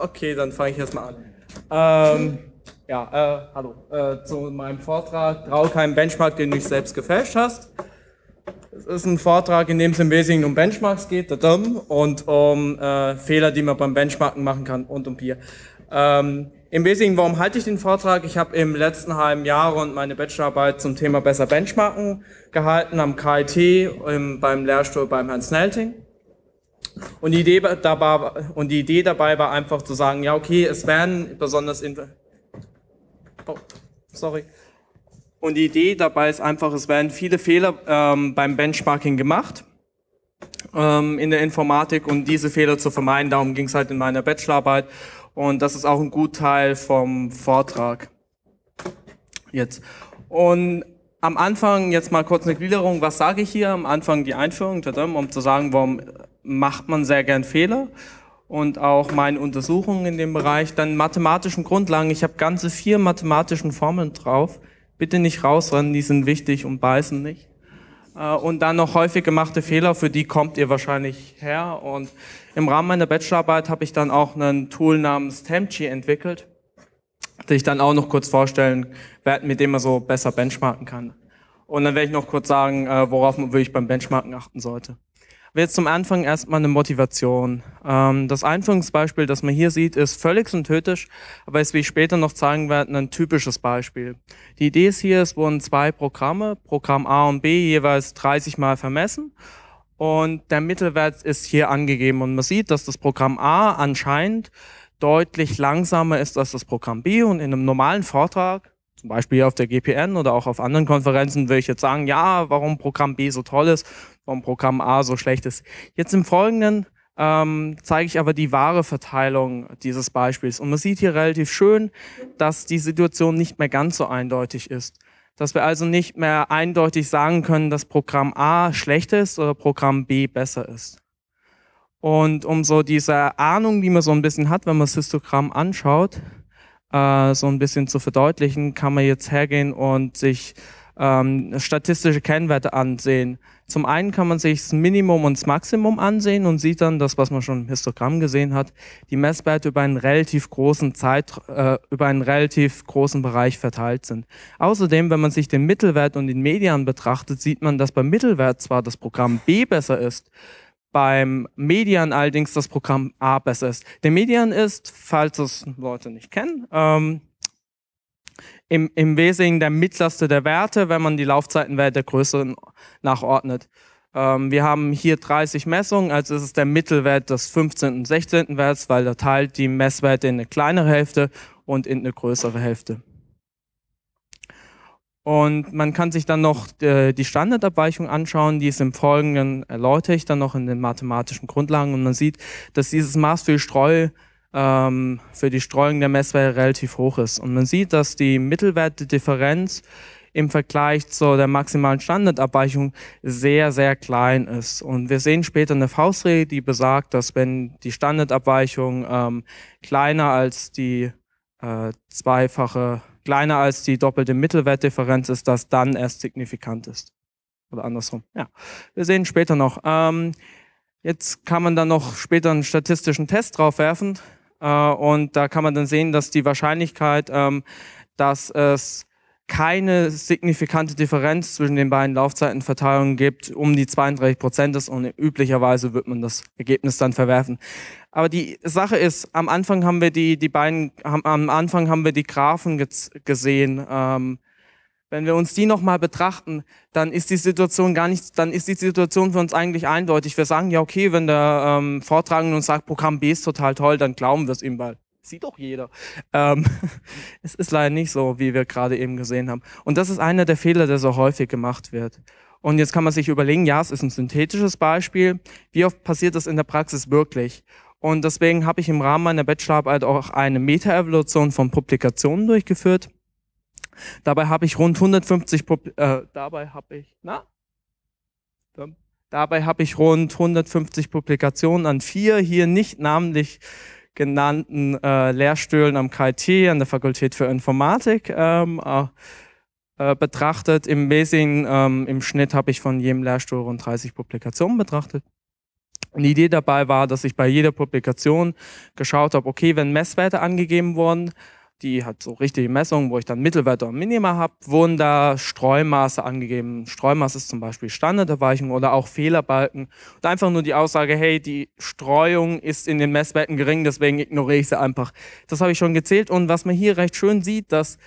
Okay, dann fange ich erstmal an. Ähm, ja, äh, hallo. Äh, zu meinem Vortrag Trau Traukeim Benchmark, den du nicht selbst gefälscht hast. Es ist ein Vortrag, in dem es im Wesentlichen um Benchmarks geht und um äh, Fehler, die man beim Benchmarken machen kann und um Bier. Ähm, Im Wesentlichen, warum halte ich den Vortrag? Ich habe im letzten halben Jahr und meine Bachelorarbeit zum Thema besser Benchmarken gehalten am KIT im, beim Lehrstuhl beim Herrn Snelting. Und die, Idee dabei, und die Idee dabei war einfach zu sagen, ja, okay, es werden besonders... In oh, sorry. Und die Idee dabei ist einfach, es werden viele Fehler ähm, beim Benchmarking gemacht ähm, in der Informatik und diese Fehler zu vermeiden, darum ging es halt in meiner Bachelorarbeit und das ist auch ein gut Teil vom Vortrag. Jetzt. Und am Anfang jetzt mal kurz eine Gliederung, was sage ich hier? Am Anfang die Einführung, um zu sagen, warum macht man sehr gern Fehler und auch meine Untersuchungen in dem Bereich. Dann mathematischen Grundlagen. Ich habe ganze vier mathematischen Formeln drauf. Bitte nicht rausrennen, die sind wichtig und beißen nicht. Äh, und dann noch häufig gemachte Fehler, für die kommt ihr wahrscheinlich her. Und im Rahmen meiner Bachelorarbeit habe ich dann auch ein Tool namens Temchi entwickelt, das ich dann auch noch kurz vorstellen werde, mit dem man so besser benchmarken kann. Und dann werde ich noch kurz sagen, äh, worauf man wirklich beim Benchmarken achten sollte wäre jetzt zum Anfang erstmal eine Motivation. Ähm, das Einführungsbeispiel, das man hier sieht, ist völlig synthetisch, aber ist, wie ich später noch zeigen werde, ein typisches Beispiel. Die Idee ist hier, es wurden zwei Programme, Programm A und B, jeweils 30 Mal vermessen. Und der Mittelwert ist hier angegeben. Und man sieht, dass das Programm A anscheinend deutlich langsamer ist als das Programm B. Und in einem normalen Vortrag zum Beispiel hier auf der GPN oder auch auf anderen Konferenzen will ich jetzt sagen, ja, warum Programm B so toll ist, warum Programm A so schlecht ist. Jetzt im Folgenden ähm, zeige ich aber die wahre Verteilung dieses Beispiels. Und man sieht hier relativ schön, dass die Situation nicht mehr ganz so eindeutig ist. Dass wir also nicht mehr eindeutig sagen können, dass Programm A schlecht ist oder Programm B besser ist. Und um so diese Ahnung, die man so ein bisschen hat, wenn man das Histogramm anschaut, äh, so ein bisschen zu verdeutlichen, kann man jetzt hergehen und sich ähm, statistische Kennwerte ansehen. Zum einen kann man sich das Minimum und das Maximum ansehen und sieht dann das, was man schon im Histogramm gesehen hat, die Messwerte über einen relativ großen Zeit, äh, über einen relativ großen Bereich verteilt sind. Außerdem, wenn man sich den Mittelwert und den Median betrachtet, sieht man, dass beim Mittelwert zwar das Programm B besser ist, beim Median allerdings das Programm ABES ist. Der Median ist, falls es Leute nicht kennen, ähm, im, im Wesentlichen der mittlerste der Werte, wenn man die Laufzeitenwert der Größe nachordnet. Ähm, wir haben hier 30 Messungen, also ist es der Mittelwert des 15. und 16. Werts, weil er teilt die Messwerte in eine kleinere Hälfte und in eine größere Hälfte. Und man kann sich dann noch äh, die Standardabweichung anschauen, die ist im Folgenden, erläutere ich dann noch in den mathematischen Grundlagen. Und man sieht, dass dieses Maß für die, Streu, ähm, für die Streuung der Messwerte relativ hoch ist. Und man sieht, dass die Mittelwertdifferenz im Vergleich zu der maximalen Standardabweichung sehr, sehr klein ist. Und wir sehen später eine Faustregel, die besagt, dass wenn die Standardabweichung ähm, kleiner als die äh, zweifache kleiner als die doppelte Mittelwertdifferenz ist, das dann erst signifikant ist. Oder andersrum. Ja, wir sehen später noch. Ähm, jetzt kann man dann noch später einen statistischen Test drauf werfen. Äh, und da kann man dann sehen, dass die Wahrscheinlichkeit, ähm, dass es keine signifikante Differenz zwischen den beiden Laufzeitenverteilungen gibt, um die 32 Prozent ist und üblicherweise wird man das Ergebnis dann verwerfen. Aber die Sache ist, am Anfang haben wir die, die beiden, am Anfang haben wir die Graphen gesehen. Ähm, wenn wir uns die nochmal betrachten, dann ist die Situation gar nicht, dann ist die Situation für uns eigentlich eindeutig. Wir sagen ja, okay, wenn der ähm, Vortragende uns sagt, Programm B ist total toll, dann glauben wir es ihm bald. Sieht doch jeder. Ähm, es ist leider nicht so, wie wir gerade eben gesehen haben. Und das ist einer der Fehler, der so häufig gemacht wird. Und jetzt kann man sich überlegen, ja, es ist ein synthetisches Beispiel. Wie oft passiert das in der Praxis wirklich? Und deswegen habe ich im Rahmen meiner Bachelorarbeit auch eine Meta-Evolution von Publikationen durchgeführt. Dabei habe ich rund 150 Pub äh, dabei habe ich na dabei habe ich rund 150 Publikationen an vier hier nicht namentlich genannten äh, Lehrstühlen am KIT, an der Fakultät für Informatik, ähm, äh, äh, betrachtet. Im Wesentlichen, ähm, im Schnitt habe ich von jedem Lehrstuhl rund 30 Publikationen betrachtet. Und die Idee dabei war, dass ich bei jeder Publikation geschaut habe, okay, wenn Messwerte angegeben wurden, die hat so richtige Messungen, wo ich dann Mittelwerte und Minima habe, wurden da Streumaße angegeben. Streumaße ist zum Beispiel Standardabweichung oder auch Fehlerbalken. Und einfach nur die Aussage, hey, die Streuung ist in den Messwerten gering, deswegen ignoriere ich sie einfach. Das habe ich schon gezählt. Und was man hier recht schön sieht, dass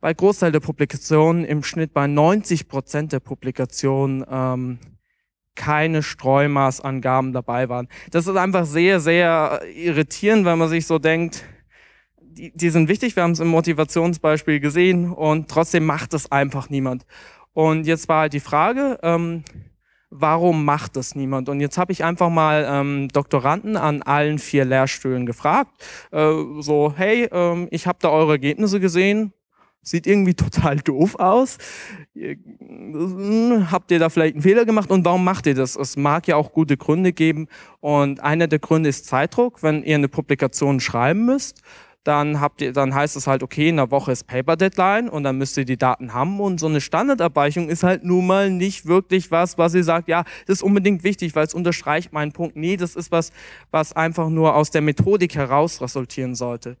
bei Großteil der Publikationen im Schnitt bei 90 Prozent der Publikationen ähm, keine Streumaßangaben dabei waren. Das ist einfach sehr, sehr irritierend, wenn man sich so denkt, die, die sind wichtig, wir haben es im Motivationsbeispiel gesehen und trotzdem macht es einfach niemand. Und jetzt war halt die Frage, ähm, warum macht das niemand? Und jetzt habe ich einfach mal ähm, Doktoranden an allen vier Lehrstühlen gefragt, äh, so, hey, ähm, ich habe da eure Ergebnisse gesehen, sieht irgendwie total doof aus. Hm, habt ihr da vielleicht einen Fehler gemacht und warum macht ihr das? Es mag ja auch gute Gründe geben und einer der Gründe ist Zeitdruck, wenn ihr eine Publikation schreiben müsst dann, habt ihr, dann heißt es halt, okay, in einer Woche ist Paper Deadline und dann müsst ihr die Daten haben. Und so eine Standardabweichung ist halt nun mal nicht wirklich was, was ihr sagt, ja, das ist unbedingt wichtig, weil es unterstreicht meinen Punkt. Nee, das ist was, was einfach nur aus der Methodik heraus resultieren sollte.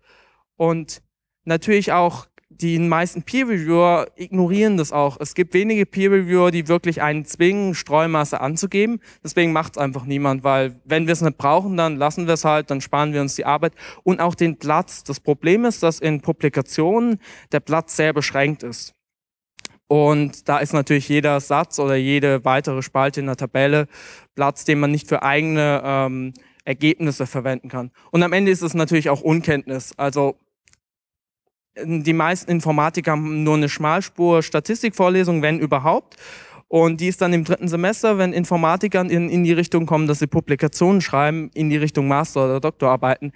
Und natürlich auch die meisten Peer-Reviewer ignorieren das auch. Es gibt wenige Peer-Reviewer, die wirklich einen zwingen, Streumasse anzugeben. Deswegen macht es einfach niemand, weil wenn wir es nicht brauchen, dann lassen wir es halt, dann sparen wir uns die Arbeit und auch den Platz. Das Problem ist, dass in Publikationen der Platz sehr beschränkt ist. Und da ist natürlich jeder Satz oder jede weitere Spalte in der Tabelle Platz, den man nicht für eigene ähm, Ergebnisse verwenden kann. Und am Ende ist es natürlich auch Unkenntnis. Also die meisten Informatiker haben nur eine Schmalspur Statistikvorlesung, wenn überhaupt. Und die ist dann im dritten Semester, wenn Informatiker in, in die Richtung kommen, dass sie Publikationen schreiben, in die Richtung Master- oder Doktorarbeiten,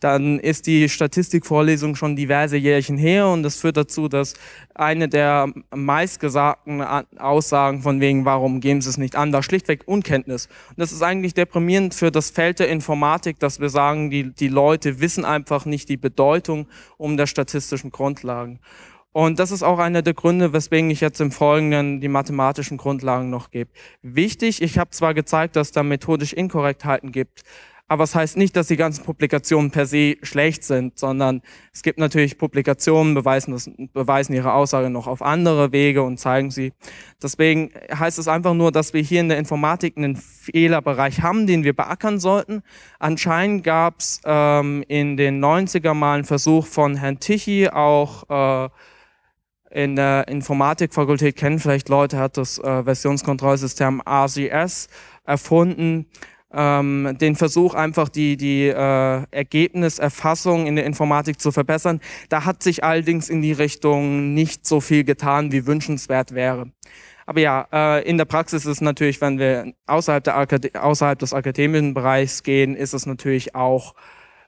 dann ist die Statistikvorlesung schon diverse Jährchen her und das führt dazu, dass eine der meistgesagten Aussagen von wegen, warum geben Sie es nicht an, war schlichtweg Unkenntnis. Und das ist eigentlich deprimierend für das Feld der Informatik, dass wir sagen, die, die Leute wissen einfach nicht die Bedeutung um der statistischen Grundlagen. Und das ist auch einer der Gründe, weswegen ich jetzt im Folgenden die mathematischen Grundlagen noch gebe. Wichtig, ich habe zwar gezeigt, dass da methodisch Inkorrektheiten gibt, aber es das heißt nicht, dass die ganzen Publikationen per se schlecht sind, sondern es gibt natürlich Publikationen, beweisen, das, beweisen ihre Aussage noch auf andere Wege und zeigen sie. Deswegen heißt es einfach nur, dass wir hier in der Informatik einen Fehlerbereich haben, den wir beackern sollten. Anscheinend gab es ähm, in den 90er mal einen Versuch von Herrn Tichy auch äh, in der Informatikfakultät kennen vielleicht Leute, hat das äh, Versionskontrollsystem RCS erfunden ähm, den Versuch, einfach die, die äh, Ergebniserfassung in der Informatik zu verbessern. Da hat sich allerdings in die Richtung nicht so viel getan, wie wünschenswert wäre. Aber ja, äh, in der Praxis ist natürlich, wenn wir außerhalb, der außerhalb des akademischen Bereichs gehen, ist es natürlich auch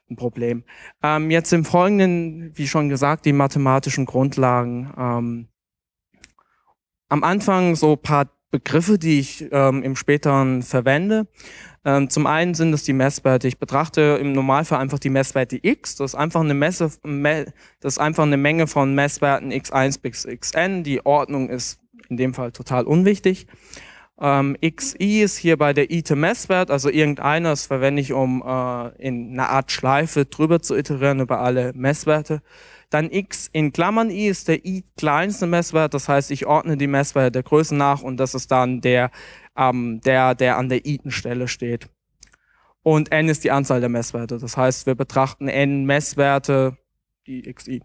ein Problem. Ähm, jetzt im Folgenden, wie schon gesagt, die mathematischen Grundlagen. Ähm, am Anfang so paar Begriffe, die ich ähm, im späteren verwende. Ähm, zum einen sind es die Messwerte. Ich betrachte im Normalfall einfach die Messwerte x. Das ist einfach eine, Messe, das ist einfach eine Menge von Messwerten x1 bis xn. Die Ordnung ist in dem Fall total unwichtig. Ähm, xi ist hierbei bei der ite-Messwert, also irgendeiner, verwende ich, um äh, in einer Art Schleife drüber zu iterieren über alle Messwerte. Dann x in Klammern i ist der i kleinste Messwert, das heißt, ich ordne die Messwerte der Größe nach und das ist dann der ähm, der, der an der Eaton-Stelle steht. Und n ist die Anzahl der Messwerte. Das heißt, wir betrachten n Messwerte, die xi.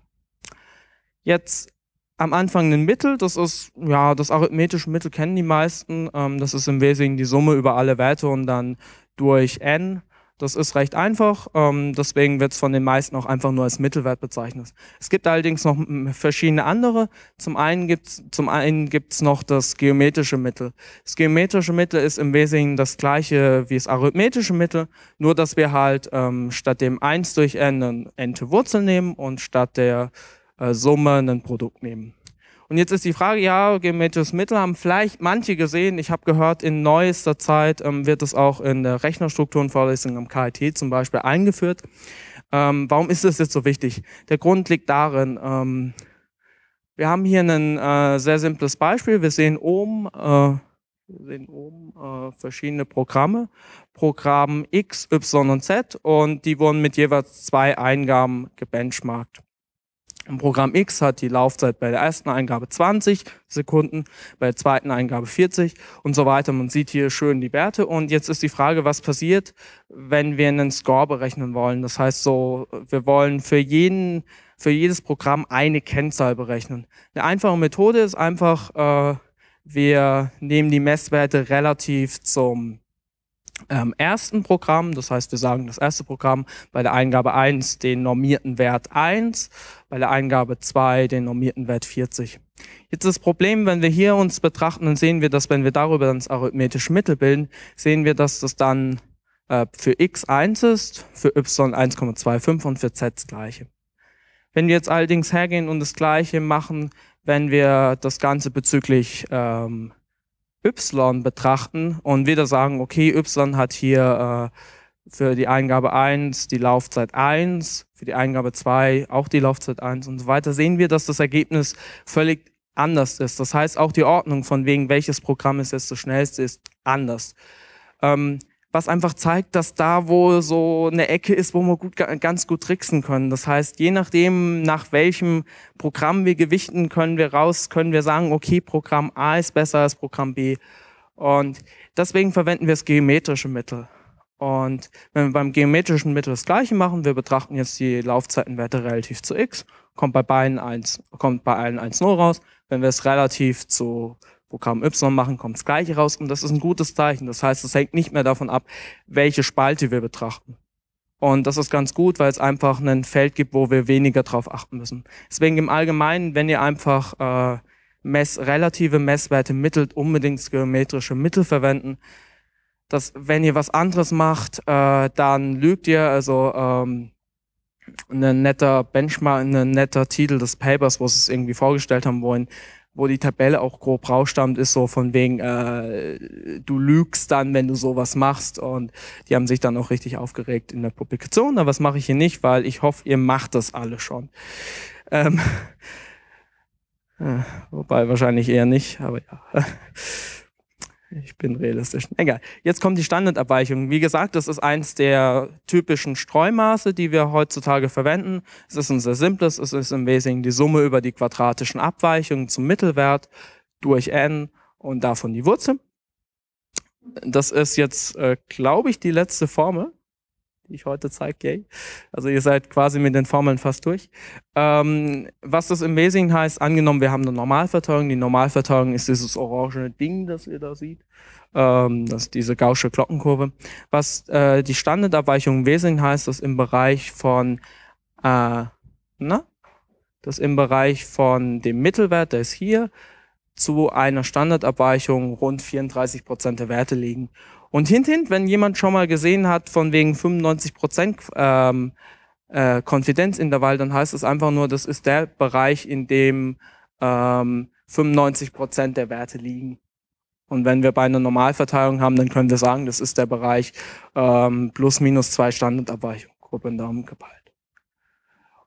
Jetzt am Anfang ein Mittel, das ist, ja, das arithmetische Mittel kennen die meisten. Ähm, das ist im Wesentlichen die Summe über alle Werte und dann durch n. Das ist recht einfach, ähm, deswegen wird es von den meisten auch einfach nur als Mittelwert bezeichnet. Es gibt allerdings noch hm, verschiedene andere. Zum einen gibt zum einen gibt's noch das geometrische Mittel. Das geometrische Mittel ist im Wesentlichen das gleiche wie das arithmetische Mittel, nur dass wir halt ähm, statt dem 1 durch n eine n-te Wurzel nehmen und statt der äh, Summe ein Produkt nehmen. Und jetzt ist die Frage, ja, geometrisches Mittel haben vielleicht manche gesehen. Ich habe gehört, in neuester Zeit ähm, wird es auch in der Rechnerstrukturenvorlesung am KIT zum Beispiel eingeführt. Ähm, warum ist das jetzt so wichtig? Der Grund liegt darin, ähm, wir haben hier ein äh, sehr simples Beispiel. Wir sehen oben, äh, wir sehen oben äh, verschiedene Programme. Programm X, Y und Z und die wurden mit jeweils zwei Eingaben gebenchmarkt. Im Programm X hat die Laufzeit bei der ersten Eingabe 20 Sekunden, bei der zweiten Eingabe 40 und so weiter. Man sieht hier schön die Werte. Und jetzt ist die Frage, was passiert, wenn wir einen Score berechnen wollen? Das heißt so, wir wollen für jeden, für jedes Programm eine Kennzahl berechnen. Eine einfache Methode ist einfach, äh, wir nehmen die Messwerte relativ zum ähm, ersten Programm. Das heißt, wir sagen das erste Programm bei der Eingabe 1 den normierten Wert 1 bei der Eingabe 2 den normierten Wert 40. Jetzt das Problem, wenn wir hier uns betrachten dann sehen wir, dass wenn wir darüber das arithmetische Mittel bilden, sehen wir, dass das dann äh, für x 1 ist, für y 1,25 und für z das gleiche. Wenn wir jetzt allerdings hergehen und das gleiche machen, wenn wir das Ganze bezüglich ähm, y betrachten und wieder sagen, okay, y hat hier äh, für die Eingabe 1 die Laufzeit 1 für die Eingabe 2, auch die Laufzeit 1 und so weiter, sehen wir, dass das Ergebnis völlig anders ist. Das heißt, auch die Ordnung von wegen, welches Programm ist jetzt das schnellste, ist anders. Ähm, was einfach zeigt, dass da wo so eine Ecke ist, wo wir gut, ganz gut tricksen können. Das heißt, je nachdem, nach welchem Programm wir gewichten, können wir raus, können wir sagen, okay, Programm A ist besser als Programm B. Und deswegen verwenden wir das geometrische Mittel. Und wenn wir beim geometrischen Mittel das gleiche machen, wir betrachten jetzt die Laufzeitenwerte relativ zu x, kommt bei beiden 1, kommt bei allen 1,0 raus. Wenn wir es relativ zu Programm Y machen, kommt das gleiche raus und das ist ein gutes Zeichen. Das heißt, es hängt nicht mehr davon ab, welche Spalte wir betrachten. Und das ist ganz gut, weil es einfach ein Feld gibt, wo wir weniger drauf achten müssen. Deswegen im Allgemeinen, wenn ihr einfach äh, Mess, relative Messwerte mittelt, unbedingt geometrische Mittel verwenden dass wenn ihr was anderes macht, äh, dann lügt ihr. Also ähm, ein netter Benchmark, ein netter Titel des Papers, wo sie es irgendwie vorgestellt haben wollen, wo die Tabelle auch grob rausstammt, ist so von wegen, äh, du lügst dann, wenn du sowas machst. Und die haben sich dann auch richtig aufgeregt in der Publikation. Na, was mache ich hier nicht, weil ich hoffe, ihr macht das alle schon. Ähm, ja, äh, wobei wahrscheinlich eher nicht, aber ja. Ich bin realistisch. Egal. Jetzt kommt die Standardabweichung. Wie gesagt, das ist eins der typischen Streumaße, die wir heutzutage verwenden. Es ist ein sehr simples. Es ist im Wesentlichen die Summe über die quadratischen Abweichungen zum Mittelwert durch n und davon die Wurzel. Das ist jetzt, äh, glaube ich, die letzte Formel die ich heute zeige, yay. Also ihr seid quasi mit den Formeln fast durch. Ähm, was das im Wesentlichen heißt, angenommen, wir haben eine Normalverteuerung. Die Normalverteuerung ist dieses orangene Ding, das ihr da seht. Ähm, das ist diese gausche Glockenkurve. Was äh, die Standardabweichung im Wesentlichen heißt, dass im Bereich von, äh, na? dass im Bereich von dem Mittelwert, der ist hier, zu einer Standardabweichung rund 34 der Werte liegen. Und hint, hint, wenn jemand schon mal gesehen hat, von wegen 95 Prozent ähm, äh, Konfidenzintervall, dann heißt es einfach nur, das ist der Bereich, in dem ähm, 95 der Werte liegen. Und wenn wir bei einer Normalverteilung haben, dann können wir sagen, das ist der Bereich ähm, plus minus zwei Standardabweichungen, grob in Daumen geballt.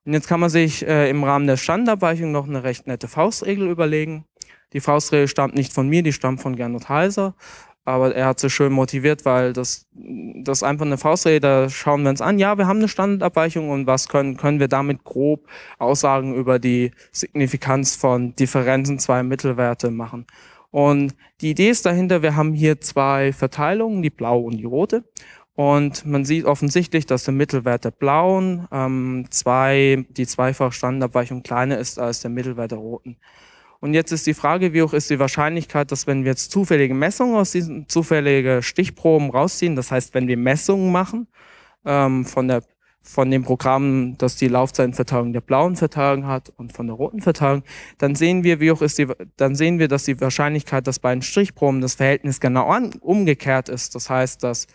Und jetzt kann man sich äh, im Rahmen der Standardabweichung noch eine recht nette Faustregel überlegen. Die Faustregel stammt nicht von mir, die stammt von Gernot Heiser. Aber er hat sich schön motiviert, weil das, das ist einfach eine Faustregel, da schauen wir uns an, ja, wir haben eine Standardabweichung und was können, können wir damit grob Aussagen über die Signifikanz von Differenzen zwei Mittelwerte machen. Und die Idee ist dahinter, wir haben hier zwei Verteilungen, die blaue und die rote. Und man sieht offensichtlich, dass der Mittelwert der blauen ähm, zwei, die zweifach Standardabweichung kleiner ist als der Mittelwert der roten. Und jetzt ist die Frage, wie hoch ist die Wahrscheinlichkeit, dass wenn wir jetzt zufällige Messungen aus diesen zufälligen Stichproben rausziehen, das heißt, wenn wir Messungen machen ähm, von der von dem Programm, das die Laufzeitenverteilung der blauen Verteilung hat und von der roten Verteilung, dann sehen wir, wie hoch ist die, dann sehen wir, dass die Wahrscheinlichkeit, dass bei den Strichproben das Verhältnis genau an, umgekehrt ist. Das heißt, dass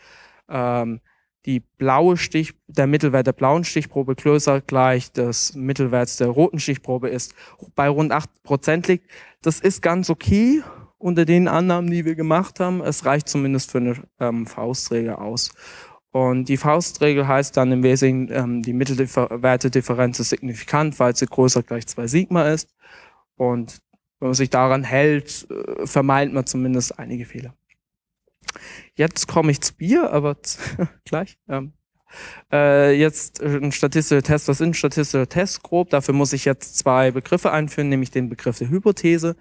ähm, die blaue Stich, der Mittelwert der blauen Stichprobe größer gleich des Mittelwerts der roten Stichprobe ist, bei rund acht Prozent liegt. Das ist ganz okay unter den Annahmen, die wir gemacht haben. Es reicht zumindest für eine ähm, Faustregel aus. Und die Faustregel heißt dann im Wesentlichen, ähm, die Mittelwertedifferenz ist signifikant, weil sie größer gleich zwei Sigma ist. Und wenn man sich daran hält, äh, vermeint man zumindest einige Fehler. Jetzt komme ich zu Bier, aber gleich. Ähm, äh, jetzt ein statistischer Test, was ist ein statistischer Test grob? Dafür muss ich jetzt zwei Begriffe einführen, nämlich den Begriff der Hypothese.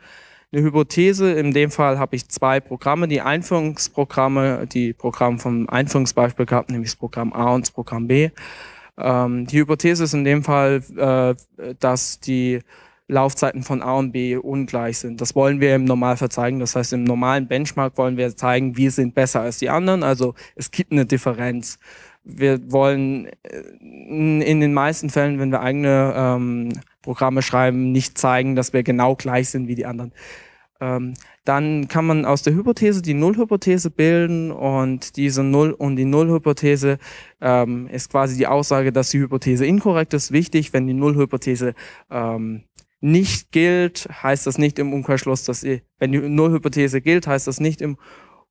Eine Hypothese, in dem Fall habe ich zwei Programme, die Einführungsprogramme, die Programme vom Einführungsbeispiel gehabt, nämlich das Programm A und das Programm B. Ähm, die Hypothese ist in dem Fall, äh, dass die Laufzeiten von A und B ungleich sind. Das wollen wir im Normalfall zeigen. Das heißt, im normalen Benchmark wollen wir zeigen, wir sind besser als die anderen. Also es gibt eine Differenz. Wir wollen äh, in den meisten Fällen, wenn wir eigene ähm, Programme schreiben, nicht zeigen, dass wir genau gleich sind wie die anderen. Ähm, dann kann man aus der Hypothese die Nullhypothese bilden und diese Null und die Nullhypothese ähm, ist quasi die Aussage, dass die Hypothese inkorrekt ist. Wichtig, wenn die Nullhypothese ähm, nicht gilt, heißt das nicht im Umkehrschluss, dass ihr, wenn die Nullhypothese gilt, heißt das nicht im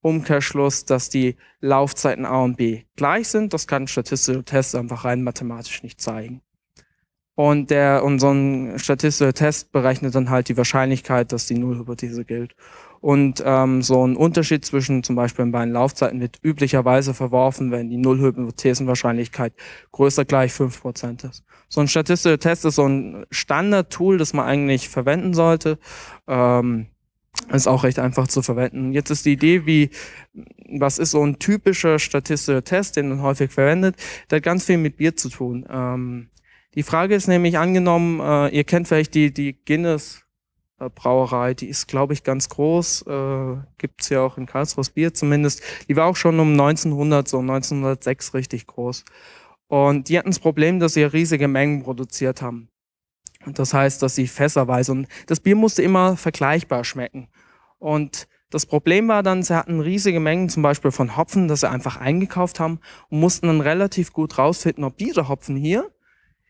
Umkehrschluss, dass die Laufzeiten A und B gleich sind. Das kann ein statistischer Test einfach rein mathematisch nicht zeigen. Und der, und so ein statistischer Test berechnet dann halt die Wahrscheinlichkeit, dass die Nullhypothese gilt. Und ähm, so ein Unterschied zwischen zum Beispiel den beiden Laufzeiten wird üblicherweise verworfen, wenn die Nullhypothesenwahrscheinlichkeit größer gleich fünf Prozent ist. So ein statistischer Test ist so ein Standard-Tool, das man eigentlich verwenden sollte. Ähm, ist auch recht einfach zu verwenden. Jetzt ist die Idee, wie, was ist so ein typischer statistischer Test, den man häufig verwendet, der hat ganz viel mit Bier zu tun. Ähm, die Frage ist nämlich angenommen, äh, ihr kennt vielleicht die, die Guinness äh, Brauerei, die ist, glaube ich, ganz groß, äh, gibt es ja auch in Karlsruhe Bier zumindest. Die war auch schon um 1900, so 1906 richtig groß. Und die hatten das Problem, dass sie riesige Mengen produziert haben. Und das heißt, dass sie fässerweise und das Bier musste immer vergleichbar schmecken. Und das Problem war dann, sie hatten riesige Mengen zum Beispiel von Hopfen, das sie einfach eingekauft haben und mussten dann relativ gut rausfinden, ob dieser Hopfen hier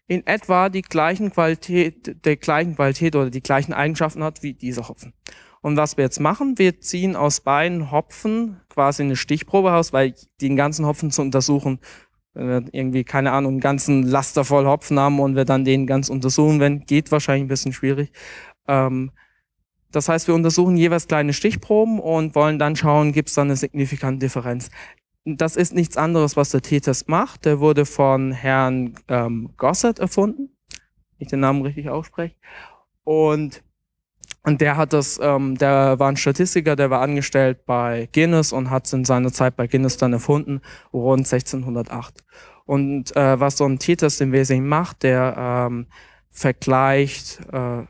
in etwa die gleichen Qualität, der gleichen Qualität oder die gleichen Eigenschaften hat wie dieser Hopfen. Und was wir jetzt machen, wir ziehen aus beiden Hopfen quasi eine Stichprobe raus, weil den ganzen Hopfen zu untersuchen, wenn wir irgendwie, keine Ahnung, einen ganzen Laster voll Hopfen haben und wir dann den ganz untersuchen werden, geht wahrscheinlich ein bisschen schwierig. Ähm, das heißt, wir untersuchen jeweils kleine Stichproben und wollen dann schauen, gibt es da eine signifikante Differenz das ist nichts anderes, was der T-Test macht. Der wurde von Herrn ähm, Gossett erfunden, wenn ich den Namen richtig ausspreche. Und, und der hat das, ähm, der war ein Statistiker, der war angestellt bei Guinness und hat es in seiner Zeit bei Guinness dann erfunden, rund 1608. Und äh, was so ein T-Test im Wesentlichen macht, der ähm, vergleicht, äh,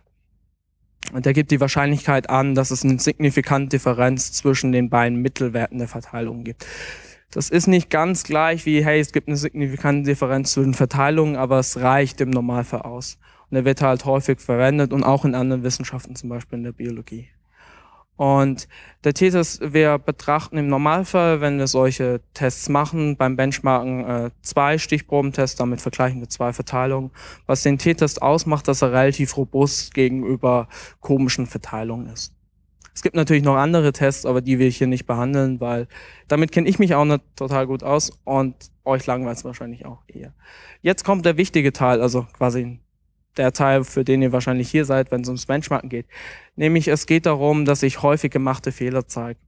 der gibt die Wahrscheinlichkeit an, dass es eine signifikante Differenz zwischen den beiden Mittelwerten der Verteilung gibt. Das ist nicht ganz gleich wie, hey, es gibt eine signifikante Differenz zu den Verteilungen, aber es reicht im Normalfall aus. Und er wird halt häufig verwendet und auch in anderen Wissenschaften, zum Beispiel in der Biologie. Und der Test, wir betrachten im Normalfall, wenn wir solche Tests machen, beim Benchmarken äh, zwei Stichprobentests, damit vergleichen wir zwei Verteilungen, was den T-Test ausmacht, dass er relativ robust gegenüber komischen Verteilungen ist. Es gibt natürlich noch andere Tests, aber die will ich hier nicht behandeln, weil damit kenne ich mich auch nicht total gut aus und euch langweilt es wahrscheinlich auch eher. Jetzt kommt der wichtige Teil, also quasi der Teil, für den ihr wahrscheinlich hier seid, wenn es ums Benchmarken geht. Nämlich es geht darum, dass ich häufig gemachte Fehler zeige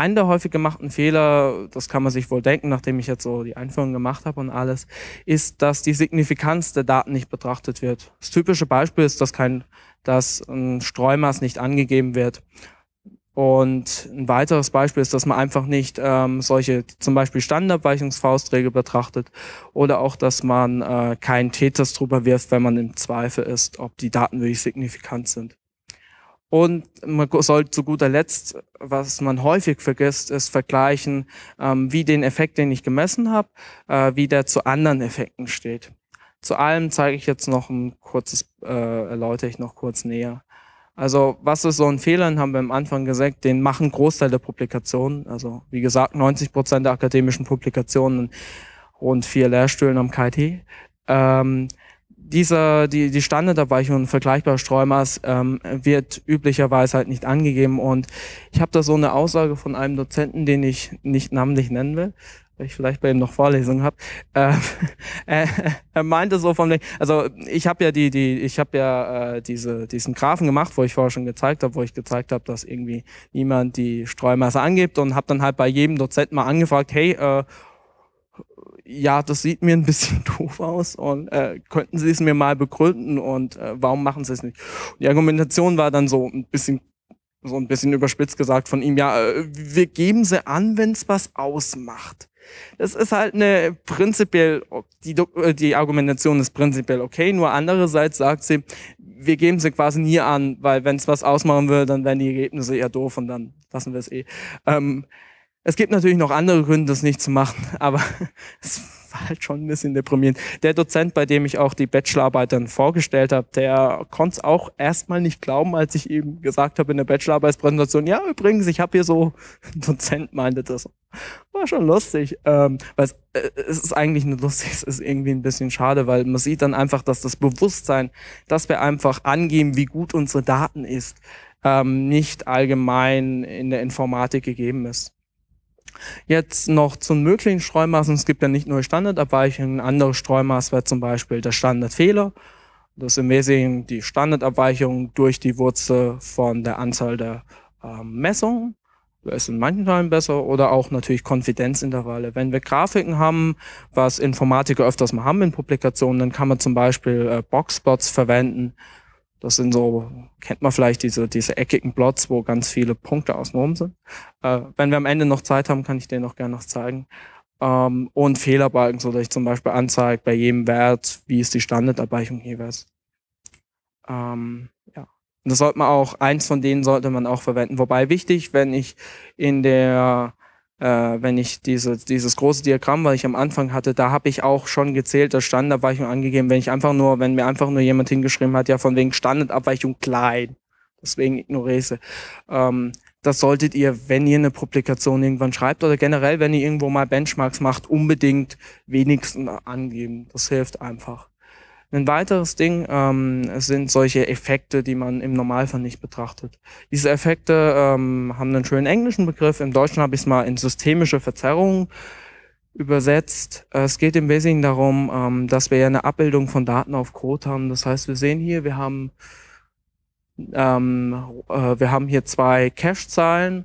einen der häufig gemachten Fehler, das kann man sich wohl denken, nachdem ich jetzt so die Einführung gemacht habe und alles, ist, dass die Signifikanz der Daten nicht betrachtet wird. Das typische Beispiel ist, dass kein, dass ein Streumaß nicht angegeben wird. Und ein weiteres Beispiel ist, dass man einfach nicht ähm, solche zum Beispiel Standardabweichungsfaustregel betrachtet oder auch, dass man äh, keinen Tetris drüber wirft, wenn man im Zweifel ist, ob die Daten wirklich signifikant sind. Und man soll zu guter Letzt, was man häufig vergisst, ist vergleichen, ähm, wie den Effekt, den ich gemessen habe, äh, wie der zu anderen Effekten steht. Zu allem zeige ich jetzt noch ein kurzes, äh, erläutere ich noch kurz näher. Also was ist so ein Fehler, haben wir am Anfang gesagt, den machen Großteil der Publikationen. Also wie gesagt, 90 Prozent der akademischen Publikationen und vier Lehrstühlen am KIT. Ähm, dieser, die, die Standardabweichung vergleichbarer Streumers ähm, wird üblicherweise halt nicht angegeben. Und ich habe da so eine Aussage von einem Dozenten, den ich nicht namentlich nennen will, weil ich vielleicht bei ihm noch Vorlesungen habe. Äh, äh, er meinte so von also ich habe ja die, die, ich habe ja äh, diese, diesen Graphen gemacht, wo ich vorher schon gezeigt habe, wo ich gezeigt habe, dass irgendwie niemand die Streumasse angibt und habe dann halt bei jedem Dozenten mal angefragt, hey, äh, ja, das sieht mir ein bisschen doof aus und äh, könnten Sie es mir mal begründen und äh, warum machen Sie es nicht? die Argumentation war dann so ein bisschen so ein bisschen überspitzt gesagt von ihm, ja, äh, wir geben sie an, wenn es was ausmacht. Das ist halt eine prinzipiell, die, äh, die Argumentation ist prinzipiell okay, nur andererseits sagt sie, wir geben sie quasi nie an, weil wenn es was ausmachen würde, dann wären die Ergebnisse eher doof und dann lassen wir es eh. Ähm, es gibt natürlich noch andere Gründe, das nicht zu machen, aber es war halt schon ein bisschen deprimierend. Der Dozent, bei dem ich auch die Bachelorarbeit dann vorgestellt habe, der konnte es auch erstmal nicht glauben, als ich eben gesagt habe in der Bachelorarbeitspräsentation, ja übrigens, ich habe hier so, ein Dozent meinte das, war schon lustig. Ähm, weil es, äh, es ist eigentlich nicht lustig, es ist irgendwie ein bisschen schade, weil man sieht dann einfach, dass das Bewusstsein, dass wir einfach angeben, wie gut unsere Daten ist, ähm, nicht allgemein in der Informatik gegeben ist. Jetzt noch zu möglichen Streumaßen. Es gibt ja nicht nur Standardabweichungen, andere Streumaß wäre zum Beispiel der Standardfehler. Das ist im Wesentlichen die Standardabweichung durch die Wurzel von der Anzahl der äh, Messungen. Das ist in manchen Teilen besser oder auch natürlich Konfidenzintervalle. Wenn wir Grafiken haben, was Informatiker öfters mal haben in Publikationen, dann kann man zum Beispiel äh, Boxplots verwenden, das sind so, kennt man vielleicht diese, diese eckigen Plots, wo ganz viele Punkte außenrum sind. Äh, wenn wir am Ende noch Zeit haben, kann ich den auch gerne noch zeigen. Ähm, und Fehlerbalken, so dass ich zum Beispiel anzeige, bei jedem Wert, wie ist die Standardabweichung jeweils. Ähm, ja. Und das sollte man auch, eins von denen sollte man auch verwenden. Wobei wichtig, wenn ich in der äh, wenn ich diese, dieses große Diagramm, was ich am Anfang hatte, da habe ich auch schon gezählt, das Standardabweichung angegeben, wenn ich einfach nur, wenn mir einfach nur jemand hingeschrieben hat, ja von wegen Standardabweichung klein. Deswegen ignoriere ich sie. Ähm, das solltet ihr, wenn ihr eine Publikation irgendwann schreibt oder generell, wenn ihr irgendwo mal Benchmarks macht, unbedingt wenigstens angeben. Das hilft einfach. Ein weiteres Ding ähm, sind solche Effekte, die man im Normalfall nicht betrachtet. Diese Effekte ähm, haben einen schönen englischen Begriff. Im Deutschen habe ich es mal in systemische Verzerrungen übersetzt. Es geht im Wesentlichen darum, ähm, dass wir ja eine Abbildung von Daten auf Code haben. Das heißt, wir sehen hier, wir haben ähm, äh, wir haben hier zwei Cache-Zahlen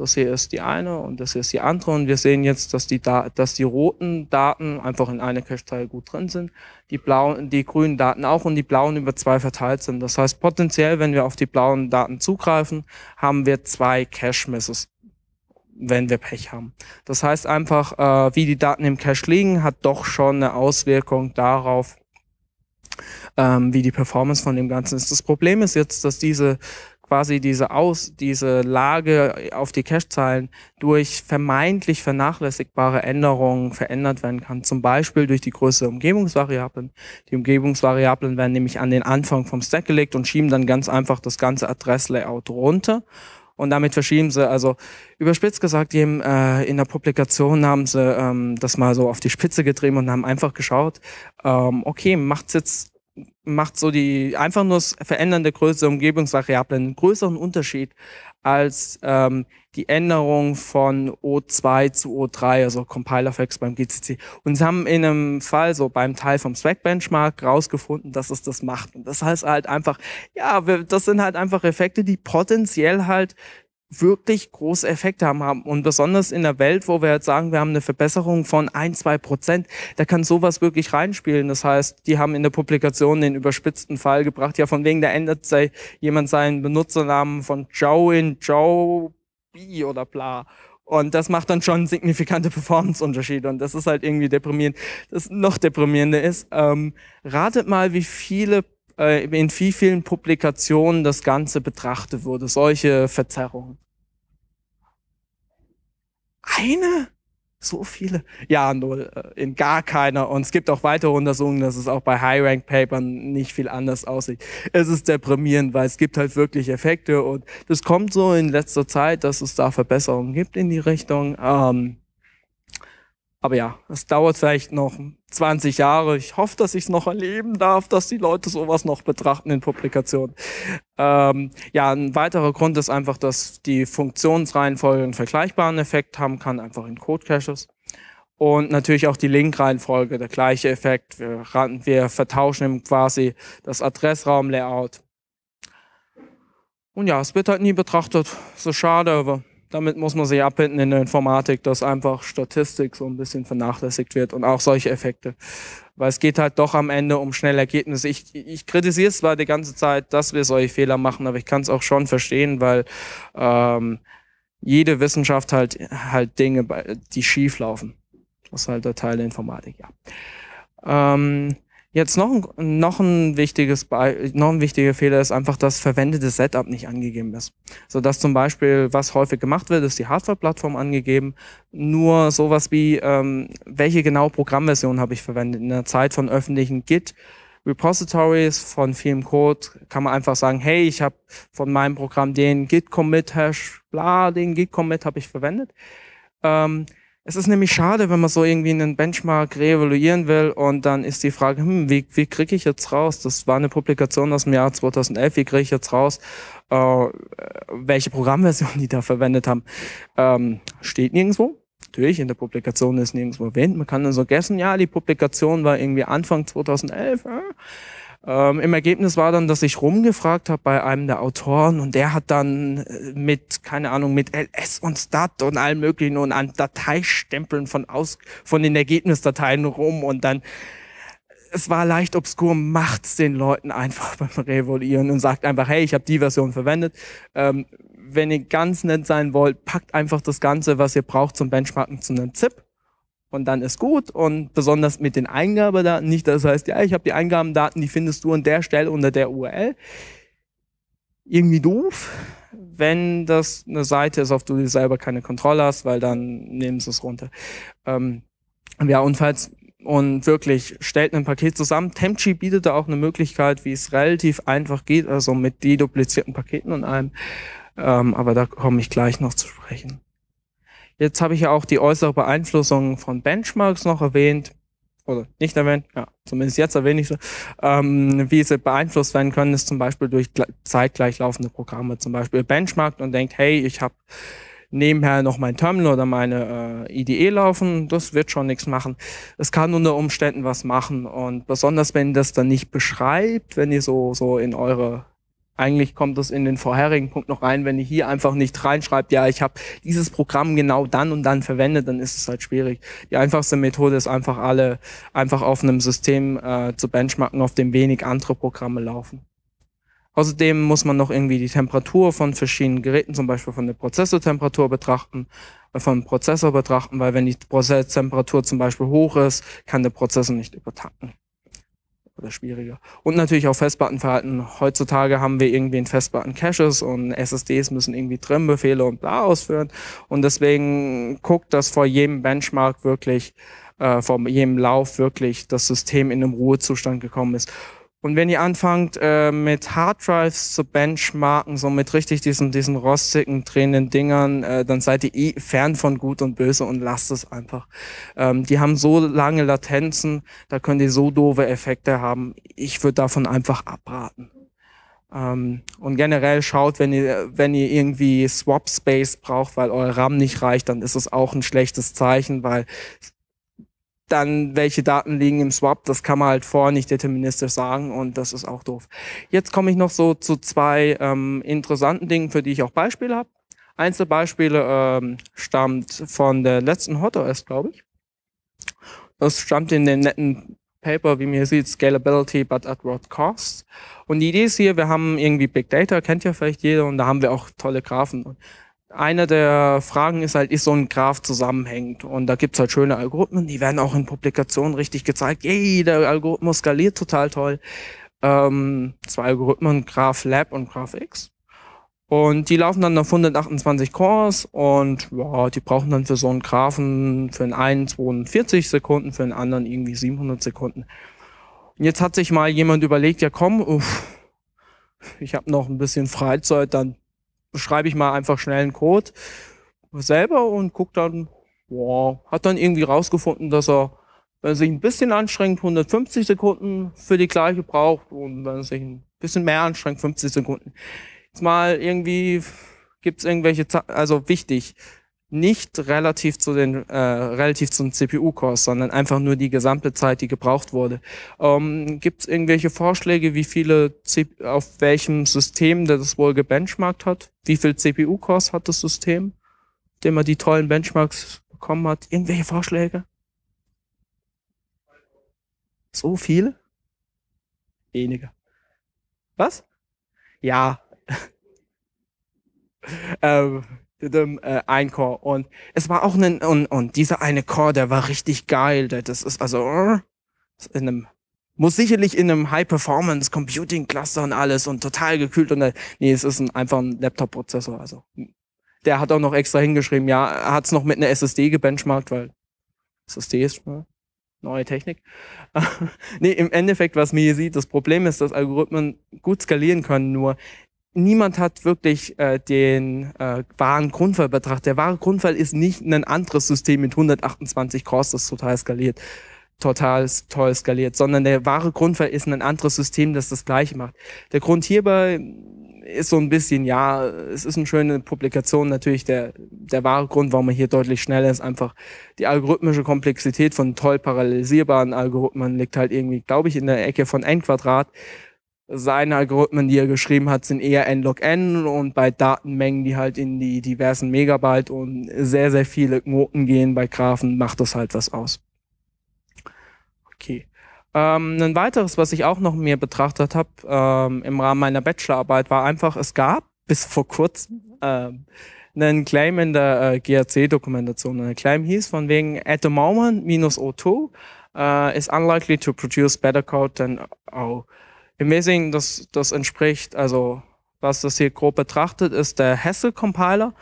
das hier ist die eine und das hier ist die andere. Und wir sehen jetzt, dass die, da dass die roten Daten einfach in einer Cache-Teil gut drin sind, die, blauen, die grünen Daten auch und die blauen über zwei verteilt sind. Das heißt, potenziell, wenn wir auf die blauen Daten zugreifen, haben wir zwei Cache-Misses wenn wir Pech haben. Das heißt einfach, äh, wie die Daten im Cache liegen, hat doch schon eine Auswirkung darauf, ähm, wie die Performance von dem Ganzen ist. Das Problem ist jetzt, dass diese quasi diese Aus, diese Lage auf die Cache-Zahlen durch vermeintlich vernachlässigbare Änderungen verändert werden kann. Zum Beispiel durch die Größe der Umgebungsvariablen. Die Umgebungsvariablen werden nämlich an den Anfang vom Stack gelegt und schieben dann ganz einfach das ganze Adresslayout runter. Und damit verschieben sie, also überspitzt gesagt, äh, in der Publikation haben sie ähm, das mal so auf die Spitze getrieben und haben einfach geschaut, ähm, okay, macht's jetzt macht so die einfach nur das Verändern der Größe der Umgebungsvariablen einen größeren Unterschied als ähm, die Änderung von O2 zu O3, also compiler facts beim GCC. Und sie haben in einem Fall, so beim Teil vom Swag-Benchmark, rausgefunden, dass es das macht. Und das heißt halt einfach, ja, wir, das sind halt einfach Effekte, die potenziell halt wirklich große Effekte haben, haben. Und besonders in der Welt, wo wir jetzt sagen, wir haben eine Verbesserung von ein, zwei Prozent, da kann sowas wirklich reinspielen. Das heißt, die haben in der Publikation den überspitzten Fall gebracht, ja, von wegen, da ändert sei jemand seinen Benutzernamen von Joe in Joe B oder bla. Und das macht dann schon signifikante Performanceunterschiede. Und das ist halt irgendwie deprimierend. Das noch deprimierender ist, ähm, ratet mal, wie viele äh, in viel, vielen Publikationen das Ganze betrachtet wurde, solche Verzerrungen. Eine? So viele? Ja, null, äh, in gar keiner. Und es gibt auch weitere Untersuchungen, dass es auch bei High-Rank-Papern nicht viel anders aussieht. Es ist deprimierend, weil es gibt halt wirklich Effekte und das kommt so in letzter Zeit, dass es da Verbesserungen gibt in die Richtung. Ähm, aber ja, es dauert vielleicht noch 20 Jahre. Ich hoffe, dass ich es noch erleben darf, dass die Leute sowas noch betrachten in Publikationen. Ähm, ja, ein weiterer Grund ist einfach, dass die Funktionsreihenfolge einen vergleichbaren Effekt haben kann, einfach in Code-Caches. Und natürlich auch die Link-Reihenfolge, der gleiche Effekt. Wir, wir vertauschen quasi das Adressraum-Layout. Und ja, es wird halt nie betrachtet. So schade, aber damit muss man sich abbinden in der Informatik, dass einfach Statistik so ein bisschen vernachlässigt wird und auch solche Effekte. Weil es geht halt doch am Ende um schnelle Ergebnisse. Ich, ich kritisiere es zwar die ganze Zeit, dass wir solche Fehler machen, aber ich kann es auch schon verstehen, weil ähm, jede Wissenschaft halt halt Dinge, die schief laufen. Das ist halt der Teil der Informatik, ja. Ähm, Jetzt noch, ein, noch, ein wichtiges Be noch ein wichtiger Fehler ist einfach, dass verwendetes Setup nicht angegeben ist. So dass zum Beispiel, was häufig gemacht wird, ist die Hardware-Plattform angegeben. Nur sowas wie, ähm, welche genaue Programmversion habe ich verwendet. In der Zeit von öffentlichen Git Repositories von vielem Code kann man einfach sagen, hey, ich habe von meinem Programm den Git Commit Hash, bla, den Git Commit habe ich verwendet. Ähm, es ist nämlich schade, wenn man so irgendwie einen Benchmark reevaluieren will und dann ist die Frage, hm, wie, wie kriege ich jetzt raus? Das war eine Publikation aus dem Jahr 2011, wie kriege ich jetzt raus, äh, welche Programmversion die da verwendet haben? Ähm, steht nirgendwo. Natürlich, in der Publikation ist nirgendwo erwähnt. Man kann dann so guessen, ja, die Publikation war irgendwie Anfang 2011. Äh? Ähm, Im Ergebnis war dann, dass ich rumgefragt habe bei einem der Autoren und der hat dann äh, mit, keine Ahnung, mit LS und Stat und allem möglichen und an Dateistempeln von aus, von den Ergebnisdateien rum und dann es war leicht obskur, macht's den Leuten einfach beim Revolieren und sagt einfach, hey, ich habe die Version verwendet. Ähm, wenn ihr ganz nett sein wollt, packt einfach das Ganze, was ihr braucht zum Benchmarken zu einem ZIP und dann ist gut und besonders mit den Eingabedaten nicht. Das heißt, ja, ich habe die Eingabendaten, die findest du an der Stelle unter der URL. Irgendwie doof, wenn das eine Seite ist, auf die du selber keine Kontrolle hast, weil dann nehmen sie es runter. Ähm, ja, und falls und wirklich stellt ein Paket zusammen. Temchi bietet da auch eine Möglichkeit, wie es relativ einfach geht, also mit deduplizierten Paketen und allem. Ähm, aber da komme ich gleich noch zu sprechen. Jetzt habe ich ja auch die äußere Beeinflussung von Benchmarks noch erwähnt. Oder nicht erwähnt, ja, zumindest jetzt erwähne ich sie. Ähm, wie sie beeinflusst werden können, ist zum Beispiel durch zeitgleich laufende Programme. Zum Beispiel benchmarkt und denkt, hey, ich habe nebenher noch mein Terminal oder meine äh, IDE laufen, das wird schon nichts machen. Es kann unter Umständen was machen und besonders wenn ihr das dann nicht beschreibt, wenn ihr so so in eure eigentlich kommt das in den vorherigen Punkt noch rein, wenn ihr hier einfach nicht reinschreibt, ja, ich habe dieses Programm genau dann und dann verwendet, dann ist es halt schwierig. Die einfachste Methode ist einfach alle einfach auf einem System äh, zu benchmarken, auf dem wenig andere Programme laufen. Außerdem muss man noch irgendwie die Temperatur von verschiedenen Geräten, zum Beispiel von der Prozessortemperatur betrachten, äh, von Prozessor betrachten, weil wenn die Prozessortemperatur zum Beispiel hoch ist, kann der Prozessor nicht übertanken oder schwieriger. Und natürlich auch Festplattenverhalten. Heutzutage haben wir irgendwie in Festplatten Caches und SSDs müssen irgendwie Trimbefehle und bla ausführen. Und deswegen guckt, dass vor jedem Benchmark wirklich, äh, vor jedem Lauf wirklich das System in einem Ruhezustand gekommen ist. Und wenn ihr anfangt, äh, mit Drives zu benchmarken, so mit richtig diesen, diesen rostigen, drehenden Dingern, äh, dann seid ihr eh fern von Gut und Böse und lasst es einfach. Ähm, die haben so lange Latenzen, da könnt ihr so doofe Effekte haben. Ich würde davon einfach abraten. Ähm, und generell schaut, wenn ihr, wenn ihr irgendwie Swap Space braucht, weil euer RAM nicht reicht, dann ist es auch ein schlechtes Zeichen, weil dann welche Daten liegen im Swap, das kann man halt vorher nicht deterministisch sagen und das ist auch doof. Jetzt komme ich noch so zu zwei ähm, interessanten Dingen, für die ich auch Beispiele habe. Eins der Beispiele ähm, stammt von der letzten HotOS, glaube ich. Das stammt in dem netten Paper, wie mir sieht, Scalability but at what cost? Und die Idee ist hier, wir haben irgendwie Big Data, kennt ja vielleicht jeder, und da haben wir auch tolle Graphen. Eine der Fragen ist halt, ist so ein Graph zusammenhängend? Und da gibt's halt schöne Algorithmen, die werden auch in Publikationen richtig gezeigt. Yay, der Algorithmus skaliert total toll. Ähm, zwei Algorithmen, GraphLab und GraphX. Und die laufen dann auf 128 Cores und ja, die brauchen dann für so einen Graphen für den einen 42 Sekunden, für den anderen irgendwie 700 Sekunden. Und jetzt hat sich mal jemand überlegt, ja komm, uff, ich habe noch ein bisschen Freizeit, dann schreibe ich mal einfach schnell einen Code selber und gucke dann, boah, hat dann irgendwie rausgefunden, dass er, wenn er sich ein bisschen anstrengt, 150 Sekunden für die gleiche braucht und wenn er sich ein bisschen mehr anstrengt, 50 Sekunden. Jetzt mal irgendwie gibt's irgendwelche, also wichtig, nicht relativ zu den äh, relativ zum CPU-Kurs, sondern einfach nur die gesamte Zeit, die gebraucht wurde. Ähm, Gibt es irgendwelche Vorschläge, wie viele C auf welchem System der das wohl gebenchmarkt hat? Wie viel CPU-Kurs hat das System, dem er die tollen Benchmarks bekommen hat? Irgendwelche Vorschläge? So viele? Weniger. Was? Ja. ähm äh, ein Chor. Und es war auch ein, und, und dieser eine Chor, der war richtig geil. Das ist also äh, in einem, muss sicherlich in einem High-Performance-Computing-Cluster und alles und total gekühlt. Und äh, nee, es ist ein, einfach ein Laptop-Prozessor. Also der hat auch noch extra hingeschrieben, ja, er hat es noch mit einer SSD gebenchmarkt, weil SSD ist ne? neue Technik. nee, im Endeffekt, was mir hier sieht, das Problem ist, dass Algorithmen gut skalieren können, nur niemand hat wirklich äh, den äh, wahren Grundfall betrachtet. Der wahre Grundfall ist nicht ein anderes System mit 128 Cores, das total skaliert, total toll skaliert, sondern der wahre Grundfall ist ein anderes System, das das gleiche macht. Der Grund hierbei ist so ein bisschen, ja, es ist eine schöne Publikation, natürlich der, der wahre Grund, warum man hier deutlich schneller ist, einfach die algorithmische Komplexität von toll parallelisierbaren Algorithmen liegt halt irgendwie, glaube ich, in der Ecke von n Quadrat seine Algorithmen, die er geschrieben hat, sind eher n-log-n und bei Datenmengen, die halt in die diversen Megabyte und sehr, sehr viele Noten gehen bei Graphen, macht das halt was aus. Okay. Ähm, ein weiteres, was ich auch noch mehr betrachtet habe ähm, im Rahmen meiner Bachelorarbeit, war einfach, es gab bis vor kurzem ähm, einen Claim in der äh, GRC-Dokumentation. Ein Claim hieß von wegen, at the moment minus O2 uh, äh, is unlikely to produce better code than O. Oh. Im Wesentlichen, das, das entspricht, also was das hier grob betrachtet, ist der Haskell-Compiler.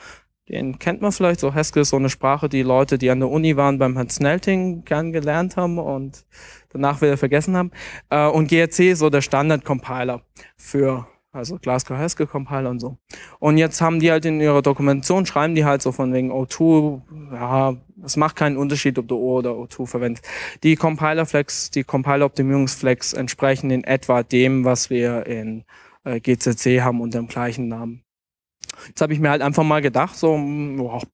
Den kennt man vielleicht. So Haskell ist so eine Sprache, die Leute, die an der Uni waren, beim Hans Nelting gern gelernt haben und danach wieder vergessen haben. Äh, und GRC ist so der Standard-Compiler für also Glasgow Haskell Compiler und so. Und jetzt haben die halt in ihrer Dokumentation, schreiben die halt so von wegen O2, ja, es macht keinen Unterschied, ob du O oder O2 verwendest. Die Compiler Flex, die Compiler Optimierungsflex entsprechen in etwa dem, was wir in äh, GCC haben unter dem gleichen Namen. Jetzt habe ich mir halt einfach mal gedacht, so, boah, hm,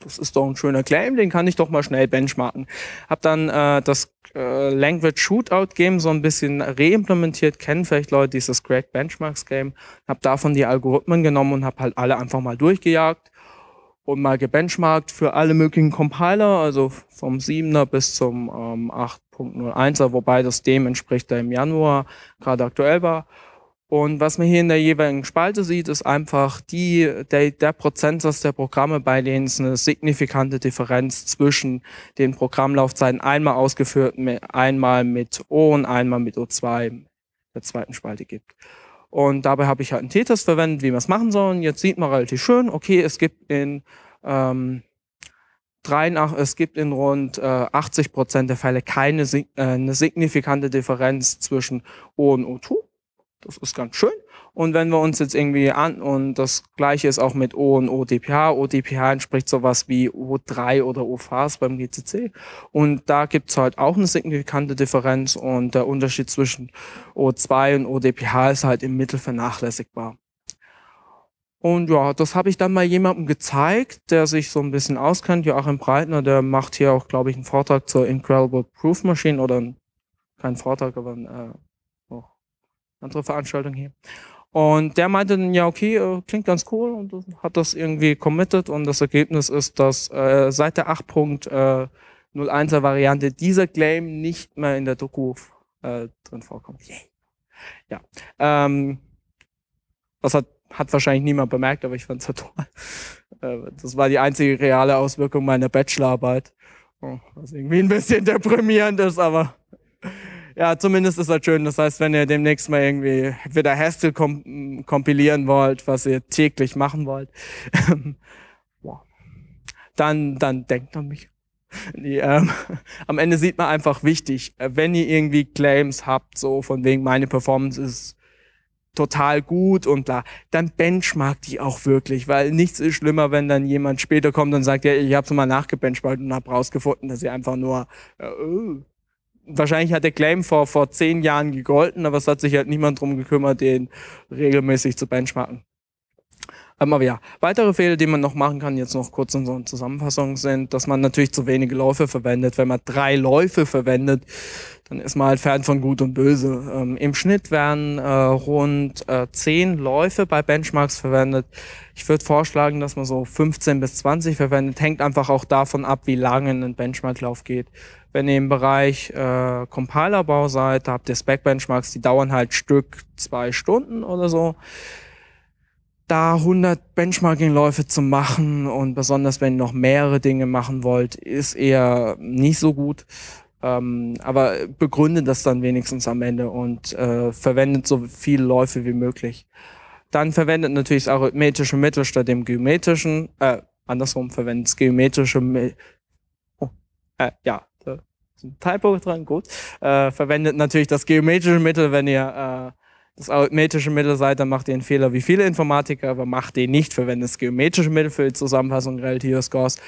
das ist doch ein schöner Claim, den kann ich doch mal schnell benchmarken. Hab dann äh, das äh, Language Shootout Game so ein bisschen reimplementiert, kennen vielleicht Leute dieses Great Benchmarks Game, hab davon die Algorithmen genommen und hab halt alle einfach mal durchgejagt und mal gebenchmarkt für alle möglichen Compiler, also vom 7er bis zum ähm, 8.01er, wobei das dem entspricht, der im Januar gerade aktuell war. Und was man hier in der jeweiligen Spalte sieht, ist einfach die, der, der Prozentsatz der Programme, bei denen es eine signifikante Differenz zwischen den Programmlaufzeiten einmal ausgeführt, mit, einmal mit O und einmal mit O2 der zweiten Spalte gibt. Und dabei habe ich halt einen T-Test verwendet, wie man es machen soll. Und Jetzt sieht man relativ schön, okay, es gibt in ähm, 83, es gibt in rund äh, 80 der Fälle keine äh, eine signifikante Differenz zwischen O und O2. Das ist ganz schön. Und wenn wir uns jetzt irgendwie an, und das gleiche ist auch mit O und ODPH. ODPH entspricht sowas wie O3 oder OFAS beim GCC. Und da gibt's halt auch eine signifikante Differenz und der Unterschied zwischen O2 und ODPH ist halt im Mittel vernachlässigbar. Und ja, das habe ich dann mal jemandem gezeigt, der sich so ein bisschen auskennt. Joachim Breitner, der macht hier auch, glaube ich, einen Vortrag zur Incredible Proof Machine oder einen, keinen Vortrag, aber ein äh, andere Veranstaltung hier. Und der meinte dann, ja, okay, äh, klingt ganz cool und hat das irgendwie committed. Und das Ergebnis ist, dass äh, seit der 8.01er äh, Variante dieser Claim nicht mehr in der Doku äh, drin vorkommt. Yay. Ja. Ähm, das hat, hat wahrscheinlich niemand bemerkt, aber ich fand's halt toll. Äh, das war die einzige reale Auswirkung meiner Bachelorarbeit. Oh, was irgendwie ein bisschen deprimierend ist, aber ja, zumindest ist das schön. Das heißt, wenn ihr demnächst mal irgendwie wieder Haskell kom kompilieren wollt, was ihr täglich machen wollt, dann, dann denkt an mich. Die, ähm, am Ende sieht man einfach wichtig, wenn ihr irgendwie Claims habt, so von wegen meine Performance ist total gut und bla, dann benchmark die auch wirklich, weil nichts ist schlimmer, wenn dann jemand später kommt und sagt, ja, ich habe es mal nachgebenchmarkt und habe rausgefunden, dass ihr einfach nur äh, uh, wahrscheinlich hat der Claim vor, vor zehn Jahren gegolten, aber es hat sich halt niemand drum gekümmert, den regelmäßig zu benchmarken. Aber ja, weitere Fehler, die man noch machen kann, jetzt noch kurz in so einer Zusammenfassung sind, dass man natürlich zu wenige Läufe verwendet. Wenn man drei Läufe verwendet, dann ist man halt fern von Gut und Böse. Ähm, Im Schnitt werden äh, rund äh, zehn Läufe bei Benchmarks verwendet. Ich würde vorschlagen, dass man so 15 bis 20 verwendet. Hängt einfach auch davon ab, wie lange ein Benchmarklauf geht. Wenn ihr im Bereich äh, Compilerbau seid, da habt ihr Spec-Benchmarks, die dauern halt Stück zwei Stunden oder so da 100 Benchmarking-Läufe zu machen und besonders wenn ihr noch mehrere Dinge machen wollt, ist eher nicht so gut. Ähm, aber begründet das dann wenigstens am Ende und äh, verwendet so viele Läufe wie möglich. Dann verwendet natürlich das arithmetische Mittel statt dem geometrischen, äh, andersrum verwendet das geometrische Mittel. Oh, äh, ja, da ist ein Typo dran, gut. Äh, verwendet natürlich das geometrische Mittel, wenn ihr äh, das arithmetische Mittelseiter macht den Fehler wie viele Informatiker, aber macht den nicht, verwendet das geometrische Mittel für die Zusammenfassung relativer Scores.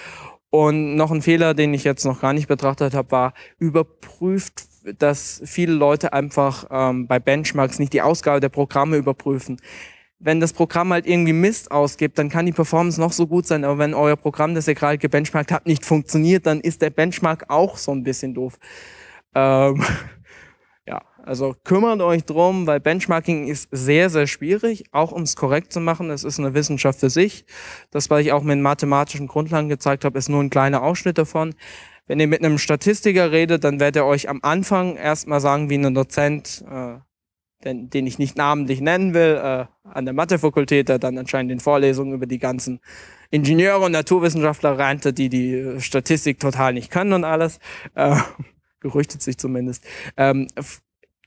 Und noch ein Fehler, den ich jetzt noch gar nicht betrachtet habe, war überprüft, dass viele Leute einfach ähm, bei Benchmarks nicht die Ausgabe der Programme überprüfen wenn das Programm halt irgendwie Mist ausgibt, dann kann die Performance noch so gut sein, aber wenn euer Programm, das ihr gerade gebenchmarkt habt, nicht funktioniert, dann ist der Benchmark auch so ein bisschen doof. Ähm also kümmert euch drum, weil Benchmarking ist sehr, sehr schwierig, auch um es korrekt zu machen. Es ist eine Wissenschaft für sich. Das, was ich auch mit mathematischen Grundlagen gezeigt habe, ist nur ein kleiner Ausschnitt davon. Wenn ihr mit einem Statistiker redet, dann werdet ihr euch am Anfang erstmal sagen, wie ein Dozent, äh, den, den ich nicht namentlich nennen will, äh, an der Mathefakultät, der dann anscheinend in Vorlesungen über die ganzen Ingenieure und Naturwissenschaftler rannte, die die äh, Statistik total nicht können und alles. Äh, gerüchtet sich zumindest. Ähm,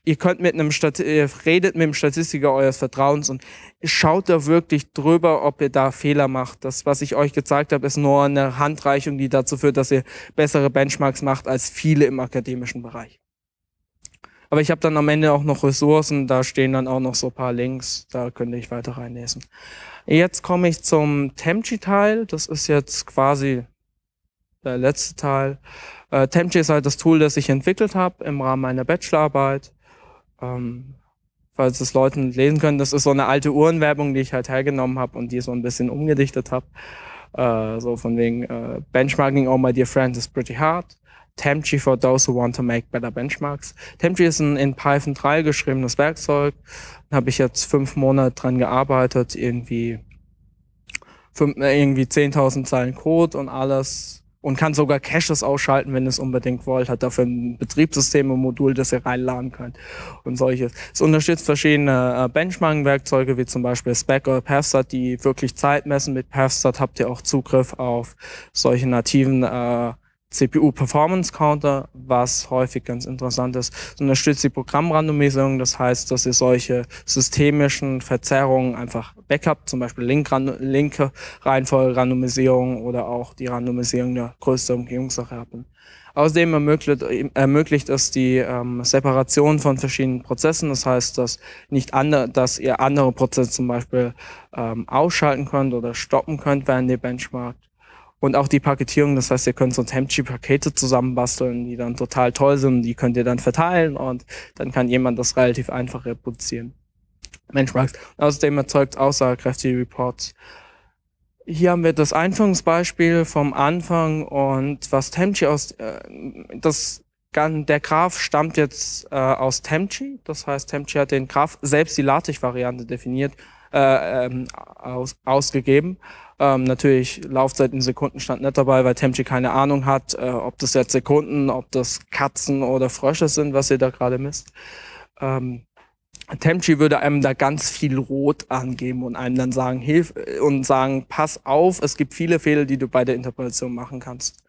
ihr könnt mit einem Stat ihr redet mit dem Statistiker eures Vertrauens und schaut da wirklich drüber, ob ihr da Fehler macht. Das, was ich euch gezeigt habe, ist nur eine Handreichung, die dazu führt, dass ihr bessere Benchmarks macht als viele im akademischen Bereich. Aber ich habe dann am Ende auch noch Ressourcen, da stehen dann auch noch so ein paar Links, da könnte ich weiter reinlesen. Jetzt komme ich zum Temchi-Teil, das ist jetzt quasi der letzte Teil. Äh, Temchi ist halt das Tool, das ich entwickelt habe im Rahmen meiner Bachelorarbeit. Ähm, falls es Leuten lesen können, das ist so eine alte Uhrenwerbung, die ich halt hergenommen habe und die so ein bisschen umgedichtet habe. Äh, so von wegen äh, Benchmarking all oh, my dear friends is pretty hard. Temchi for those who want to make better benchmarks. Temchi ist ein in Python 3 geschriebenes Werkzeug. Da habe ich jetzt fünf Monate dran gearbeitet, irgendwie, äh, irgendwie 10.000 Zeilen Code und alles und kann sogar Caches ausschalten, wenn ihr es unbedingt wollt. Hat dafür ein Betriebssystem, ein Modul, das ihr reinladen könnt und solches. Es unterstützt verschiedene äh, Benchmarking-Werkzeuge, wie zum Beispiel Spec oder Pathstat, die wirklich Zeit messen. Mit Pathstat habt ihr auch Zugriff auf solche nativen äh, CPU-Performance-Counter, was häufig ganz interessant ist. Es unterstützt die Programmrandomisierung, das heißt, dass ihr solche systemischen Verzerrungen einfach backup, zum Beispiel Link linke Reihenfolge-Randomisierung oder auch die Randomisierung der größten Umgebungssache haben. Außerdem ermöglicht, ermöglicht es die ähm, Separation von verschiedenen Prozessen. Das heißt, dass, nicht andere, dass ihr andere Prozesse zum Beispiel ähm, ausschalten könnt oder stoppen könnt während ihr benchmarkt. Und auch die Paketierung, das heißt, ihr könnt so Temchi-Pakete zusammenbasteln, die dann total toll sind, die könnt ihr dann verteilen und dann kann jemand das relativ einfach reproduzieren. Mensch, Max. Außerdem erzeugt aussagekräftige Reports. Hier haben wir das Einführungsbeispiel vom Anfang und was Temchi aus, äh, das, der Graph stammt jetzt äh, aus Temchi. Das heißt, Temchi hat den Graph selbst die LaTeX-Variante definiert äh, ähm, aus, ausgegeben. Ähm, natürlich Laufzeit in Sekunden stand nicht dabei, weil Temchi keine Ahnung hat, äh, ob das jetzt Sekunden, ob das Katzen oder Frösche sind, was ihr da gerade misst. Ähm, Temchi würde einem da ganz viel Rot angeben und einem dann sagen, hilf äh, und sagen, pass auf, es gibt viele Fehler, die du bei der Interpretation machen kannst.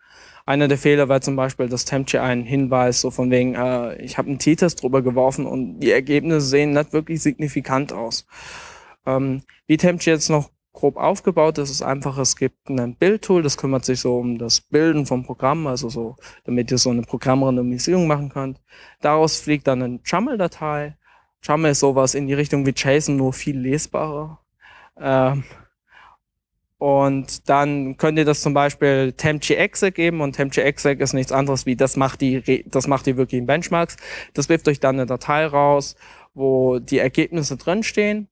Einer der Fehler war zum Beispiel, dass Temchi einen Hinweis so von wegen, äh, ich habe einen T-Test drüber geworfen und die Ergebnisse sehen nicht wirklich signifikant aus. Ähm, wie Tempt jetzt noch grob aufgebaut ist, ist einfach, es gibt ein Bildtool, das kümmert sich so um das Bilden vom Programm, also so, damit ihr so eine Programmrandomisierung machen könnt. Daraus fliegt dann eine YAML-Datei. YAML ist sowas in die Richtung wie JSON, nur viel lesbarer. Ähm, und dann könnt ihr das zum Beispiel TempGexec geben und TempGexec ist nichts anderes wie, das macht die, das macht die wirklich in Benchmarks. Das wirft euch dann eine Datei raus, wo die Ergebnisse drinstehen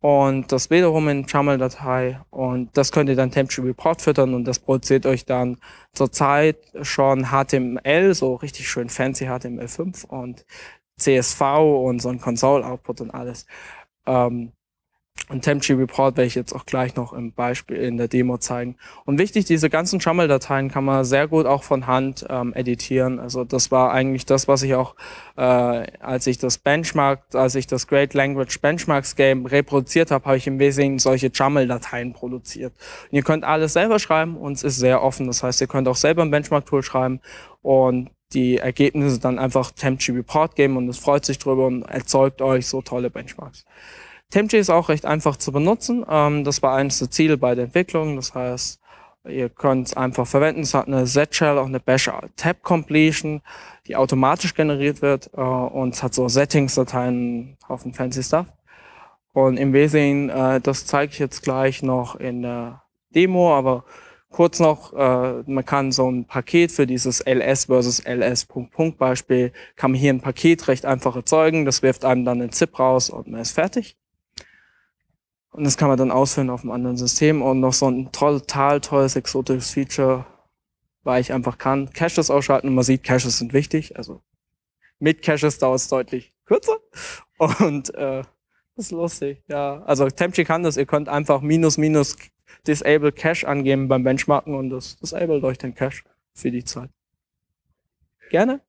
und das wiederum in XAML-Datei und das könnt ihr dann Report füttern und das produziert euch dann zurzeit schon HTML, so richtig schön fancy HTML5 und CSV und so ein Console-Output und alles. Ähm, und Temchi Report werde ich jetzt auch gleich noch im Beispiel in der Demo zeigen. Und wichtig, diese ganzen YAML-Dateien kann man sehr gut auch von Hand ähm, editieren. Also das war eigentlich das, was ich auch, äh, als ich das Benchmark, als ich das Great Language Benchmarks Game reproduziert habe, habe ich im Wesentlichen solche YAML-Dateien produziert. Und ihr könnt alles selber schreiben und es ist sehr offen. Das heißt, ihr könnt auch selber ein Benchmark-Tool schreiben und die Ergebnisse dann einfach Temchi Report geben und es freut sich drüber und erzeugt euch so tolle Benchmarks. TempJ ist auch recht einfach zu benutzen. Ähm, das war eines der Ziele bei der Entwicklung. Das heißt, ihr könnt es einfach verwenden. Es hat eine Z-Shell, auch eine Bash-Tab-Completion, die automatisch generiert wird. Äh, und es hat so Settings-Dateien, Haufen fancy Stuff. Und im Wesentlichen, äh, das zeige ich jetzt gleich noch in der Demo, aber kurz noch, äh, man kann so ein Paket für dieses ls versus ls Punkt Punkt Beispiel, kann man hier ein Paket recht einfach erzeugen, das wirft einem dann den ZIP raus und man ist fertig. Und das kann man dann ausführen auf einem anderen System. Und noch so ein total tolles exotisches Feature, weil ich einfach kann, Caches ausschalten und man sieht, Caches sind wichtig. Also mit Caches dauert es deutlich kürzer. Und äh, das ist lustig, ja. Also Temchi kann das, ihr könnt einfach minus minus disable Cache angeben beim Benchmarken und das disabled euch den Cache für die Zeit. Gerne?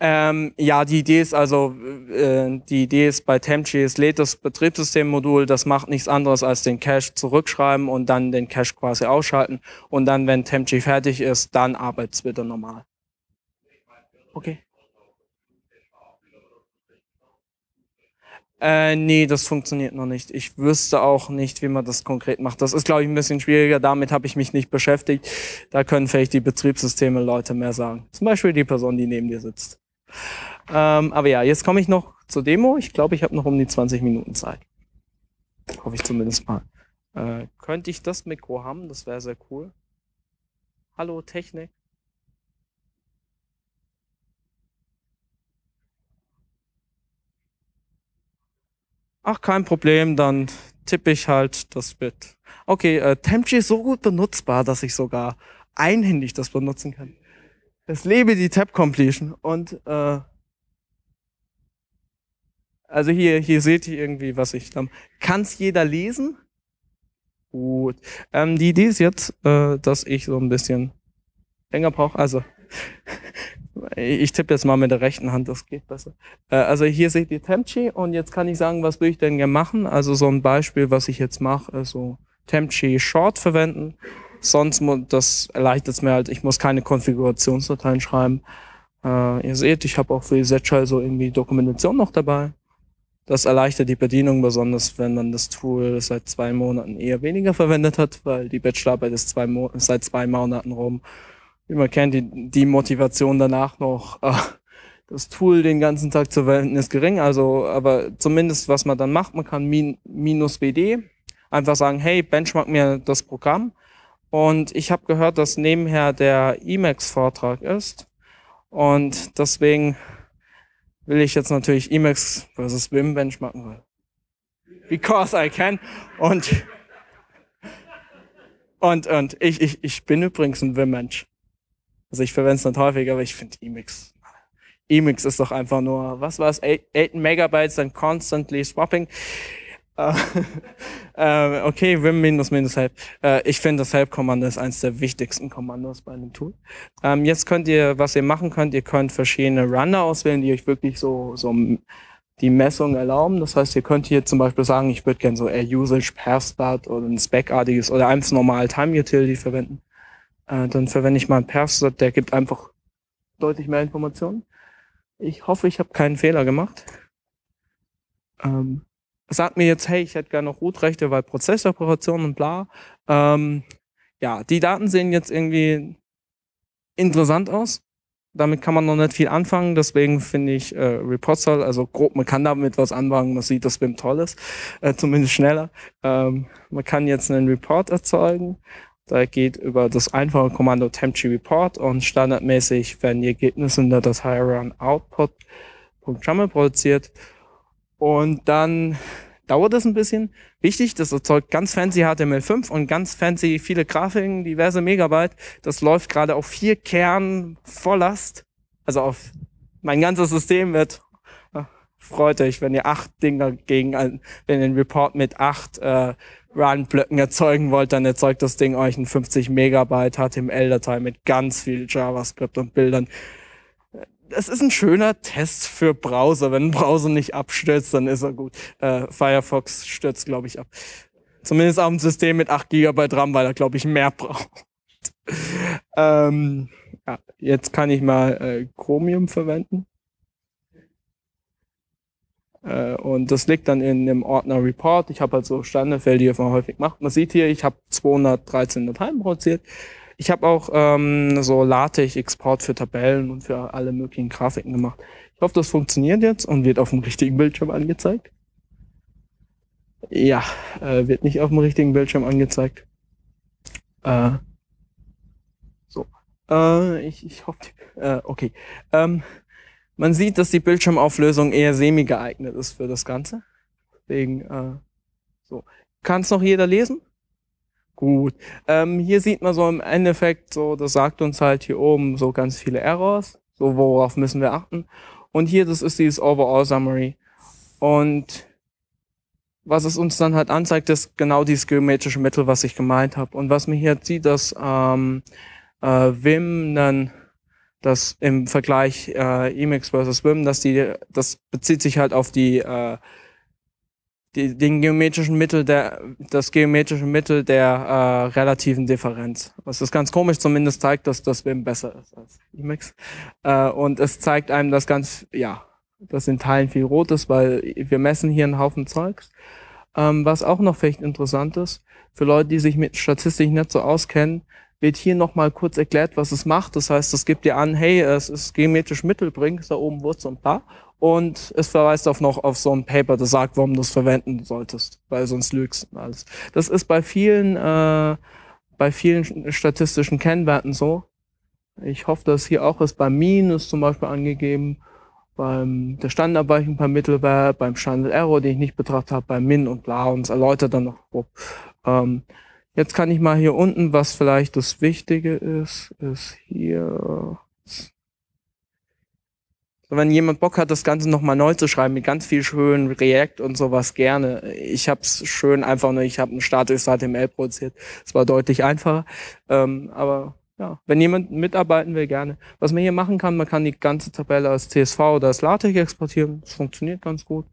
Ähm, ja, die Idee ist also, äh, die Idee ist bei TempJS lädt das Betriebssystemmodul, das macht nichts anderes als den Cache zurückschreiben und dann den Cache quasi ausschalten und dann, wenn TempJ fertig ist, dann arbeitet es wieder normal. Okay. Äh, nee, das funktioniert noch nicht. Ich wüsste auch nicht, wie man das konkret macht. Das ist, glaube ich, ein bisschen schwieriger. Damit habe ich mich nicht beschäftigt. Da können vielleicht die Betriebssysteme Leute mehr sagen. Zum Beispiel die Person, die neben dir sitzt. Ähm, aber ja, jetzt komme ich noch zur Demo. Ich glaube, ich habe noch um die 20 Minuten Zeit. Hoffe ich zumindest mal. Äh, könnte ich das Mikro haben? Das wäre sehr cool. Hallo, Technik. Ach, kein Problem, dann tippe ich halt das Bit. Okay, äh, Temchi ist so gut benutzbar, dass ich sogar einhändig das benutzen kann. Es lebe die Tab Completion. Und äh, also hier, hier seht ihr irgendwie, was ich dann. Kann es jeder lesen? Gut. Ähm, die Idee ist jetzt, äh, dass ich so ein bisschen länger brauche. Also ich tippe jetzt mal mit der rechten Hand, das geht besser. Äh, also hier seht ihr Temchi und jetzt kann ich sagen, was will ich denn gerne machen? Also so ein Beispiel, was ich jetzt mache, ist äh, so Temchi Short verwenden sonst, das erleichtert es mir halt, ich muss keine Konfigurationsdateien schreiben. Äh, ihr seht, ich habe auch für die shell so irgendwie Dokumentation noch dabei. Das erleichtert die Bedienung, besonders wenn man das Tool seit zwei Monaten eher weniger verwendet hat, weil die Bachelorarbeit ist zwei Mo seit zwei Monaten rum. Wie man kennt, die, die Motivation danach noch, äh, das Tool den ganzen Tag zu verwenden, ist gering. Also, aber zumindest was man dann macht, man kann min minus WD einfach sagen, hey, benchmark mir das Programm und ich habe gehört, dass nebenher der Emacs-Vortrag ist. Und deswegen will ich jetzt natürlich Emacs versus Vim benchmarken. Will. Because I can. Und, und, und ich, ich, ich bin übrigens ein Vim-Mensch. Also ich verwende es nicht häufig, aber ich finde Emacs. Emacs ist doch einfach nur, was war es, 8 Megabytes and constantly swapping. Äh, ähm, okay, Vim minus minus Help. Äh, ich finde, das Help-Kommando ist eines der wichtigsten Kommandos bei einem Tool. Ähm, jetzt könnt ihr, was ihr machen könnt, ihr könnt verschiedene Runner auswählen, die euch wirklich so, so die Messung erlauben. Das heißt, ihr könnt hier zum Beispiel sagen, ich würde gerne so Air Usage, pair oder ein Spec-artiges oder eins normal Time-Utility verwenden. Äh, dann verwende ich mal ein pair der gibt einfach deutlich mehr Informationen. Ich hoffe, ich habe keinen Fehler gemacht. Ähm sagt mir jetzt, hey, ich hätte gerne noch Root-Rechte, weil Prozessoperationen und bla. Ähm, ja, die Daten sehen jetzt irgendwie interessant aus. Damit kann man noch nicht viel anfangen, deswegen finde ich äh, Reportstyle, halt, also grob, man kann damit was anfangen, man sieht, dass BIM toll ist, äh, zumindest schneller. Ähm, man kann jetzt einen Report erzeugen, da geht über das einfache Kommando Temchi Report und standardmäßig werden die Ergebnisse in der Datei Run Output.xaml produziert. Und dann dauert es ein bisschen. Wichtig, das erzeugt ganz fancy HTML5 und ganz fancy viele Grafiken, diverse Megabyte. Das läuft gerade auf vier Kernen Volllast. Also auf mein ganzes System wird ah, freut euch, wenn ihr acht Dinger gegen ein, wenn ihr einen Report mit acht äh, Run-Blöcken erzeugen wollt, dann erzeugt das Ding euch eine 50 Megabyte HTML-Datei mit ganz viel JavaScript und Bildern es ist ein schöner Test für Browser. Wenn ein Browser nicht abstürzt, dann ist er gut. Äh, Firefox stürzt, glaube ich, ab. Zumindest auf dem System mit 8 GB RAM, weil er, glaube ich, mehr braucht. ähm, ja, jetzt kann ich mal äh, Chromium verwenden. Äh, und das liegt dann in dem Ordner Report. Ich habe halt so Standardfelder, die man häufig macht. Man sieht hier, ich habe 213 Dateien produziert. Ich habe auch ähm, so LaTeX-Export für Tabellen und für alle möglichen Grafiken gemacht. Ich hoffe, das funktioniert jetzt und wird auf dem richtigen Bildschirm angezeigt. Ja, äh, wird nicht auf dem richtigen Bildschirm angezeigt. Äh, so. Äh, ich, ich hoffe, äh, okay. Ähm, man sieht, dass die Bildschirmauflösung eher semi geeignet ist für das Ganze. Deswegen, äh, so. Kann es noch jeder lesen? Gut. Ähm, hier sieht man so im Endeffekt so, das sagt uns halt hier oben so ganz viele Errors. So, worauf müssen wir achten? Und hier, das ist dieses Overall Summary. Und was es uns dann halt anzeigt, ist genau dieses geometrische Mittel, was ich gemeint habe. Und was man hier sieht, dass ähm, äh, Vim dann das im Vergleich äh, Emacs versus Vim, dass die, das bezieht sich halt auf die äh, die, den geometrischen Mittel der, das geometrische Mittel der äh, relativen Differenz. Was ist ganz komisch, zumindest zeigt dass das, dass WIM besser ist als Emacs. Äh, und es zeigt einem dass ganz, ja, das in Teilen viel rot ist, weil wir messen hier einen Haufen Zeugs. Ähm, was auch noch vielleicht interessant ist, für Leute, die sich mit Statistik nicht so auskennen, wird hier nochmal kurz erklärt, was es macht. Das heißt, es gibt dir an, hey, es ist geometrisch mittelbring, ist da oben Wurz und bla. Und es verweist auch noch auf so ein Paper, das sagt, warum du es verwenden solltest, weil sonst lügst und alles. Das ist bei vielen, äh, bei vielen statistischen Kennwerten so. Ich hoffe, dass hier auch ist. Beim Mean ist zum Beispiel angegeben, beim der Standardabweichung, beim Mittelwert, beim Standard Error, den ich nicht betrachtet habe, beim Min und bla und es erläutert dann noch grob. Ähm, jetzt kann ich mal hier unten, was vielleicht das Wichtige ist, ist hier so, wenn jemand Bock hat, das Ganze nochmal neu zu schreiben, mit ganz viel schönen React und sowas, gerne. Ich habe es schön einfach nur, ich habe ein statisches HTML produziert. Es war deutlich einfacher. Ähm, aber ja, wenn jemand mitarbeiten will, gerne. Was man hier machen kann, man kann die ganze Tabelle als CSV oder als LaTeX exportieren. Das funktioniert ganz gut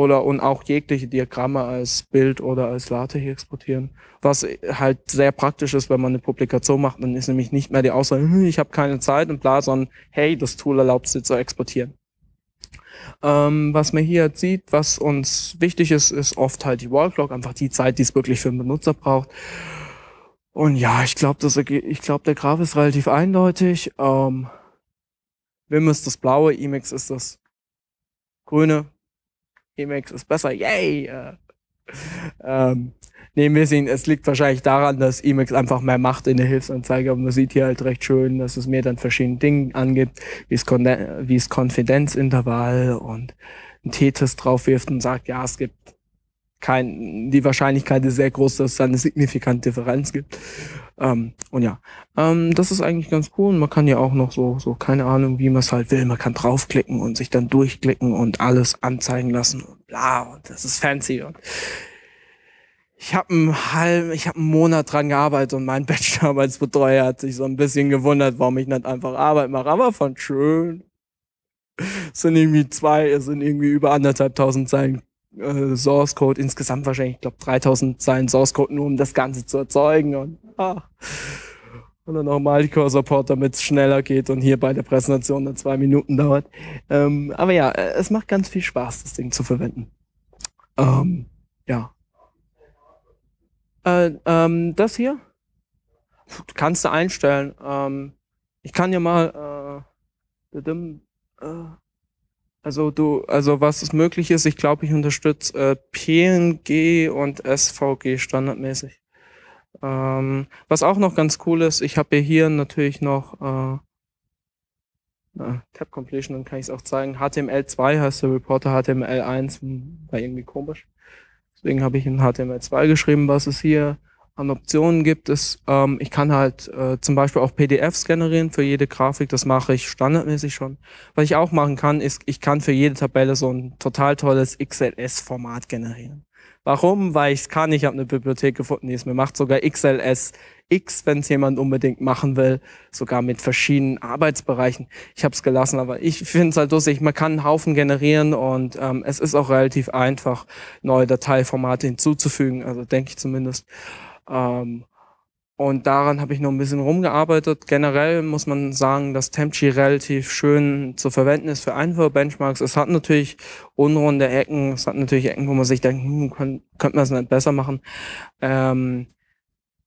oder und auch jegliche Diagramme als Bild oder als LaTeX exportieren. Was halt sehr praktisch ist, wenn man eine Publikation macht, dann ist nämlich nicht mehr die Aussage, hm, ich habe keine Zeit und bla, sondern hey, das Tool erlaubt es dir zu exportieren. Ähm, was man hier halt sieht, was uns wichtig ist, ist oft halt die Wallclock, einfach die Zeit, die es wirklich für den Benutzer braucht. Und ja, ich glaube, ich der Graph ist relativ eindeutig. Ähm, Wim ist das blaue, Emacs ist das grüne, Emacs ist besser, yay! Äh, ähm, nehmen wir sehen, Es liegt wahrscheinlich daran, dass Emacs einfach mehr macht in der Hilfsanzeige, aber man sieht hier halt recht schön, dass es mir dann verschiedene Dinge angibt, wie es, Kon wie es Konfidenzintervall und ein T-Test wirft und sagt, ja, es gibt kein, die Wahrscheinlichkeit ist sehr groß, dass es da eine signifikante Differenz gibt. Ähm, und ja, ähm, das ist eigentlich ganz cool. Und man kann ja auch noch so, so keine Ahnung, wie man es halt will. Man kann draufklicken und sich dann durchklicken und alles anzeigen lassen und bla. Und das ist fancy. Und ich habe einen halben, ich habe einen Monat dran gearbeitet und mein Bachelorarbeitsbetreuer hat sich so ein bisschen gewundert, warum ich nicht einfach Arbeit mache. Aber fand schön. Es sind irgendwie zwei, es sind irgendwie über anderthalbtausend Zeilen äh, Source Code, insgesamt wahrscheinlich, ich glaube, 3000 Zeilen Source Code, nur um das Ganze zu erzeugen. Und, ah. und dann nochmal die Cursor-Port, damit es schneller geht und hier bei der Präsentation dann zwei Minuten dauert. Ähm, aber ja, äh, es macht ganz viel Spaß, das Ding zu verwenden. Ähm, ja. Äh, ähm, das hier kannst du einstellen. Ähm, ich kann ja mal äh, äh also du, also was es möglich ist, ich glaube, ich unterstütze äh, PNG und SVG standardmäßig. Ähm, was auch noch ganz cool ist, ich habe hier natürlich noch äh, äh, Tab Completion, dann kann ich es auch zeigen. HTML2 heißt der Reporter, HTML1 hm, war irgendwie komisch. Deswegen habe ich in HTML2 geschrieben, was ist hier an Optionen gibt, es. ähm, ich kann halt äh, zum Beispiel auch PDFs generieren für jede Grafik. Das mache ich standardmäßig schon. Was ich auch machen kann, ist, ich kann für jede Tabelle so ein total tolles XLS-Format generieren. Warum? Weil ich es kann. Ich habe eine Bibliothek gefunden, die es mir macht. Sogar XLS X, wenn es jemand unbedingt machen will. Sogar mit verschiedenen Arbeitsbereichen. Ich habe es gelassen, aber ich finde es halt lustig. Man kann einen Haufen generieren und ähm, es ist auch relativ einfach, neue Dateiformate hinzuzufügen. Also denke ich zumindest. Ähm, und daran habe ich noch ein bisschen rumgearbeitet. Generell muss man sagen, dass Temchi relativ schön zu verwenden ist für Einfuhr-Benchmarks. Es hat natürlich unrunde Ecken, es hat natürlich Ecken, wo man sich denkt, hm, könnte könnt man es nicht besser machen. Ähm,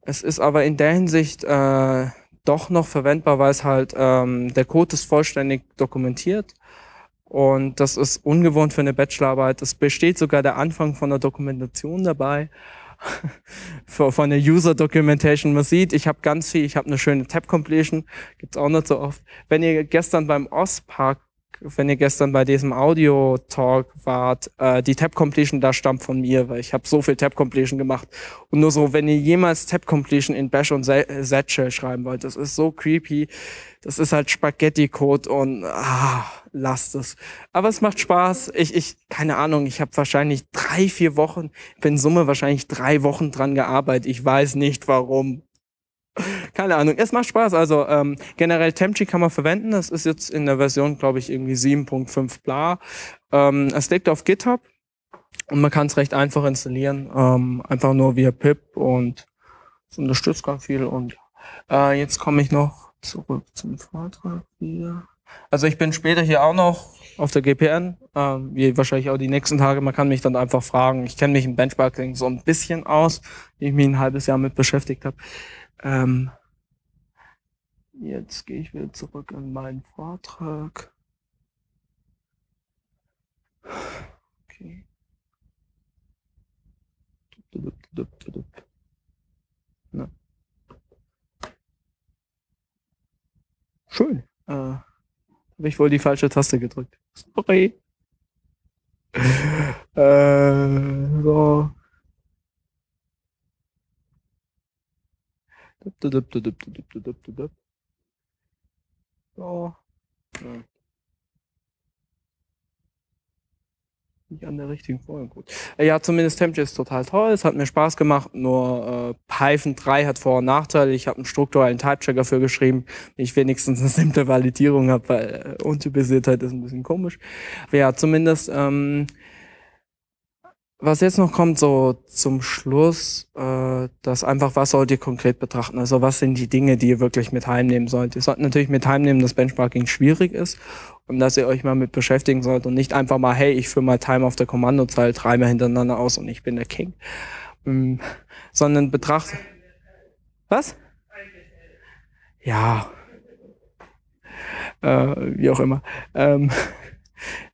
es ist aber in der Hinsicht äh, doch noch verwendbar, weil es halt ähm, der Code ist vollständig dokumentiert. Und das ist ungewohnt für eine Bachelorarbeit. Es besteht sogar der Anfang von der Dokumentation dabei von der User Documentation. Man sieht, ich habe ganz viel, ich habe eine schöne Tab Completion, gibt's auch nicht so oft. Wenn ihr gestern beim Ostpark wenn ihr gestern bei diesem Audio-Talk wart, äh, die Tap completion da stammt von mir, weil ich habe so viel Tap completion gemacht. Und nur so, wenn ihr jemals Tap completion in Bash und Z-Shell äh, schreiben wollt, das ist so creepy. Das ist halt Spaghetti-Code und ah, lasst es. Aber es macht Spaß. Ich, ich keine Ahnung, ich habe wahrscheinlich drei, vier Wochen, bin in Summe wahrscheinlich drei Wochen dran gearbeitet. Ich weiß nicht, warum. Keine Ahnung. Es macht Spaß. Also ähm, generell Temchi kann man verwenden. Das ist jetzt in der Version, glaube ich, irgendwie 7.5 bla. Ähm, es liegt auf GitHub und man kann es recht einfach installieren. Ähm, einfach nur via Pip und es unterstützt ganz viel. Und äh, jetzt komme ich noch zurück zum Vortrag hier. Also ich bin später hier auch noch auf der GPN, ähm, wie wahrscheinlich auch die nächsten Tage. Man kann mich dann einfach fragen. Ich kenne mich im Benchmarking so ein bisschen aus, wie ich mich ein halbes Jahr mit beschäftigt habe. Ähm, jetzt gehe ich wieder zurück in meinen Vortrag. Okay. Na. Schön. Äh, Habe ich wohl die falsche Taste gedrückt. Sorry. äh, so. Ja. Nicht an der richtigen Folge. Äh, ja, zumindest Tempest ist total toll. Es hat mir Spaß gemacht. Nur äh, Python 3 hat Vor- und Nachteile. Ich habe einen strukturellen Typechecker für geschrieben, wenn ich wenigstens eine simple Validierung habe, weil äh, Untypisiertheit ist ein bisschen komisch. Aber ja, zumindest ähm, was jetzt noch kommt, so zum Schluss, äh, das einfach, was sollt ihr konkret betrachten? Also was sind die Dinge, die ihr wirklich mit heimnehmen sollt? Ihr sollt natürlich mit heimnehmen, dass Benchmarking schwierig ist und dass ihr euch mal mit beschäftigen sollt und nicht einfach mal, hey, ich führe mal Time auf der Kommandozeile dreimal hintereinander aus und ich bin der King. Ähm, sondern betrachtet. Was? Ja. Äh, wie auch immer. Ähm,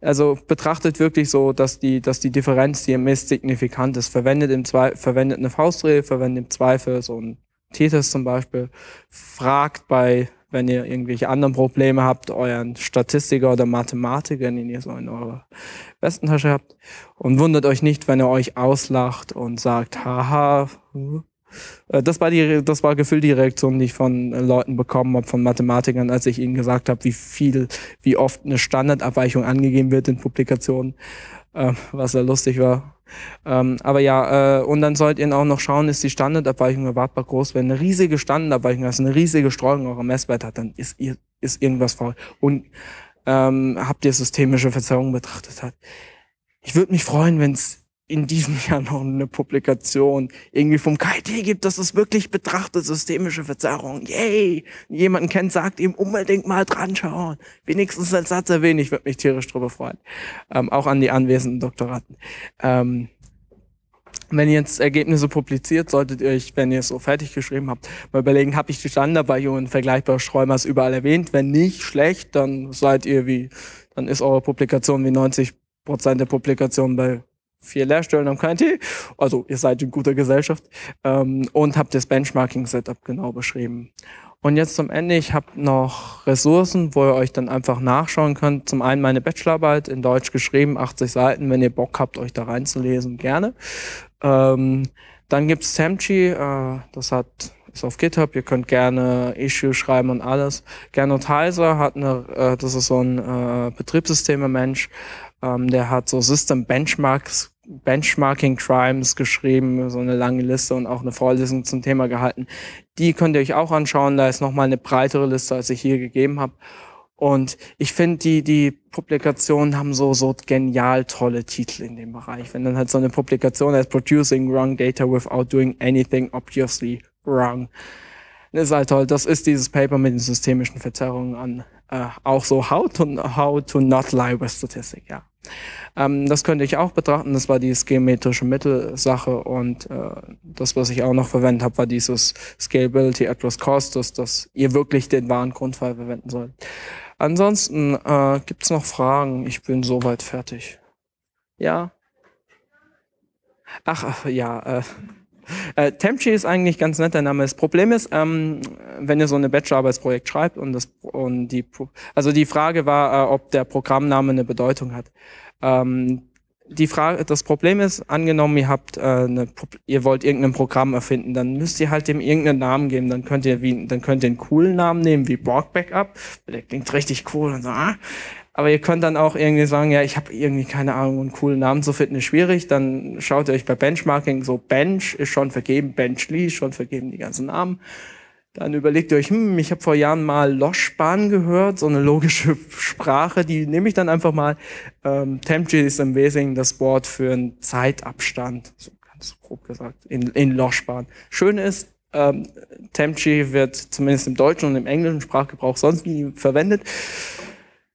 also betrachtet wirklich so, dass die, dass die Differenz, die ihr misst, signifikant ist. Verwendet, im Zweifel, verwendet eine Faustregel, verwendet im Zweifel so ein Tetris zum Beispiel. Fragt bei, wenn ihr irgendwelche anderen Probleme habt, euren Statistiker oder Mathematiker, den ihr so in eurer Westentasche habt. Und wundert euch nicht, wenn er euch auslacht und sagt, haha, äh, das war, die, das war gefühlt die Reaktion, die ich von äh, Leuten bekommen habe, von Mathematikern, als ich ihnen gesagt habe, wie viel, wie oft eine Standardabweichung angegeben wird in Publikationen, ähm, was sehr lustig war. Ähm, aber ja, äh, und dann sollt ihr auch noch schauen, ist die Standardabweichung erwartbar groß. Wenn eine riesige Standardabweichung hast, eine riesige Streuung eurer Messwert hat, dann ist, ihr, ist irgendwas faul. Und ähm, habt ihr systemische Verzerrungen betrachtet Ich würde mich freuen, wenn es in diesem Jahr noch eine Publikation irgendwie vom KIT gibt, dass es wirklich betrachtet, systemische Verzerrung. Yay! Jemanden kennt, sagt ihm unbedingt mal dran schauen. Wenigstens als Satz erwähnen, ich würde mich tierisch drüber freuen. Ähm, auch an die anwesenden Doktoranden. Ähm, wenn ihr jetzt Ergebnisse publiziert, solltet ihr euch, wenn ihr es so fertig geschrieben habt, mal überlegen, habe ich die Standardbeiungen vergleichbarer Streumas überall erwähnt? Wenn nicht, schlecht, dann seid ihr wie, dann ist eure Publikation wie 90 Prozent der Publikationen bei vier Lehrstellen am KNT. Also ihr seid in guter Gesellschaft. Ähm, und habe das Benchmarking-Setup genau beschrieben. Und jetzt zum Ende, ich habe noch Ressourcen, wo ihr euch dann einfach nachschauen könnt. Zum einen meine Bachelorarbeit in Deutsch geschrieben, 80 Seiten, wenn ihr Bock habt, euch da reinzulesen, gerne. Ähm, dann gibt's Samchi, äh, das hat ist auf GitHub, ihr könnt gerne Issue schreiben und alles. Gernot Heiser hat eine, äh, das ist so ein äh, Betriebssysteme-Mensch, ähm, der hat so System Benchmarks, Benchmarking Crimes geschrieben, so eine lange Liste und auch eine Vorlesung zum Thema gehalten. Die könnt ihr euch auch anschauen. Da ist nochmal eine breitere Liste, als ich hier gegeben habe. Und ich finde, die, die Publikationen haben so, so genial tolle Titel in dem Bereich. Wenn dann halt so eine Publikation heißt Producing Wrong Data Without Doing Anything Obviously Wrong. Das ist halt halt, das ist dieses Paper mit den systemischen Verzerrungen an äh, auch so How to, how to Not Lie with Statistik, ja. Ähm, das könnte ich auch betrachten. Das war die geometrische Mittelsache und äh, das, was ich auch noch verwendet habe, war dieses Scalability at Loss Costus, dass ihr wirklich den wahren Grundfall verwenden sollt. Ansonsten äh, gibt's noch Fragen. Ich bin soweit fertig. Ja. Ach, ach ja. Äh. Äh, Temchi ist eigentlich ganz nett, der Name. Das Problem ist, ähm, wenn ihr so eine Bachelorarbeitsprojekt schreibt und das und die also die Frage war, äh, ob der Programmname eine Bedeutung hat. Ähm, die Frage, das Problem ist, angenommen, ihr habt äh, eine, ihr wollt irgendein Programm erfinden, dann müsst ihr halt dem irgendeinen Namen geben. Dann könnt ihr wie, dann könnt ihr einen coolen Namen nehmen wie Borg Backup, der klingt richtig cool und so. Ah. Aber ihr könnt dann auch irgendwie sagen, ja, ich habe irgendwie keine Ahnung, einen coolen Namen zu finden ist schwierig. Dann schaut ihr euch bei Benchmarking so Bench ist schon vergeben, Benchly ist schon vergeben, die ganzen Namen. Dann überlegt ihr euch, hm, ich habe vor Jahren mal Loschbahn gehört, so eine logische Sprache, die nehme ich dann einfach mal. Ähm, Tempji ist im Wesentlichen das Wort für einen Zeitabstand, so ganz grob gesagt, in, in Loschbahn. Schön ist, ähm, Temji wird zumindest im deutschen und im englischen Sprachgebrauch sonst nie verwendet.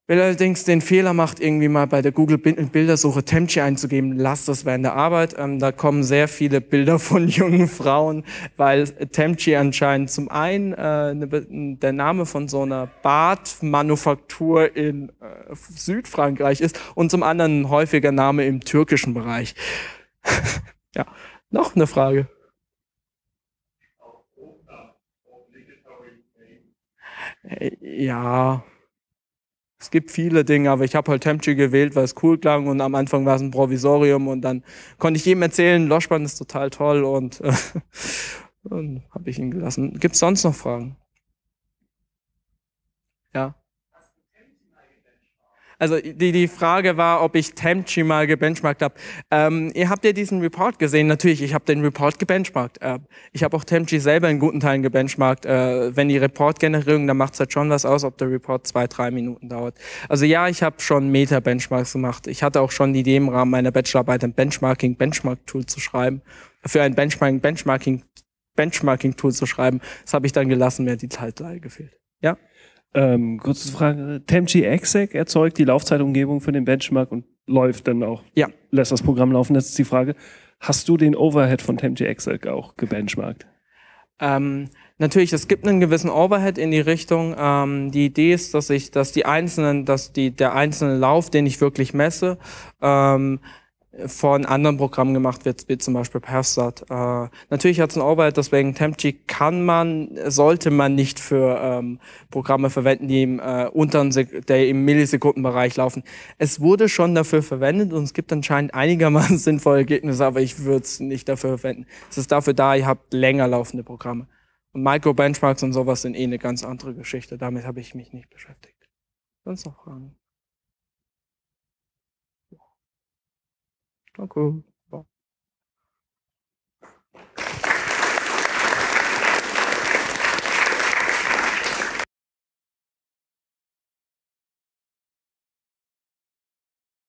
Wer allerdings den Fehler macht, irgendwie mal bei der Google-Bildersuche Temchi einzugeben, lasst das während der Arbeit. Ähm, da kommen sehr viele Bilder von jungen Frauen, weil Temchi anscheinend zum einen äh, ne, der Name von so einer Bartmanufaktur in äh, Südfrankreich ist und zum anderen ein häufiger Name im türkischen Bereich. ja, noch eine Frage. Äh, ja, es gibt viele Dinge, aber ich habe halt Temchi gewählt, weil es cool klang und am Anfang war es ein Provisorium und dann konnte ich jedem erzählen, Loschmann ist total toll und, äh, und habe ich ihn gelassen. Gibt es sonst noch Fragen? Ja. Also die, die Frage war, ob ich Temchi mal gebenchmarkt habe. Ähm, ihr habt ja diesen Report gesehen. Natürlich, ich habe den Report gebenchmarkt. Äh, ich habe auch Temchi selber in guten Teilen gebenchmarkt. Äh, wenn die Report-Generierung, dann macht es halt schon was aus, ob der Report zwei, drei Minuten dauert. Also ja, ich habe schon Meta-Benchmarks gemacht. Ich hatte auch schon die Idee, im Rahmen meiner Bachelorarbeit ein Benchmarking-Benchmark-Tool zu schreiben. Für ein Benchmarking-Benchmarking-Benchmarking-Tool zu schreiben. Das habe ich dann gelassen, mir hat die Teilteile gefehlt. Ja? Ähm, kurze Frage. Temchi Exec erzeugt die Laufzeitumgebung für den Benchmark und läuft dann auch. Ja. Lässt das Programm laufen. Das ist die Frage. Hast du den Overhead von Temchi Exec auch gebenchmarkt? Ähm, natürlich, es gibt einen gewissen Overhead in die Richtung. Ähm, die Idee ist, dass ich, dass die einzelnen, dass die, der einzelne Lauf, den ich wirklich messe, ähm, von anderen Programmen gemacht wird, wie zum Beispiel Perfsat. Äh, natürlich hat es einen Arbeit, deswegen TempG kann man, sollte man nicht für ähm, Programme verwenden, die im äh, unteren, der im Millisekundenbereich laufen. Es wurde schon dafür verwendet und es gibt anscheinend einigermaßen sinnvolle Ergebnisse, aber ich würde es nicht dafür verwenden. Es ist dafür da, ihr habt länger laufende Programme. Und Micro-Benchmarks und sowas sind eh eine ganz andere Geschichte. Damit habe ich mich nicht beschäftigt. Sonst noch Fragen? Tranquilo. Bom.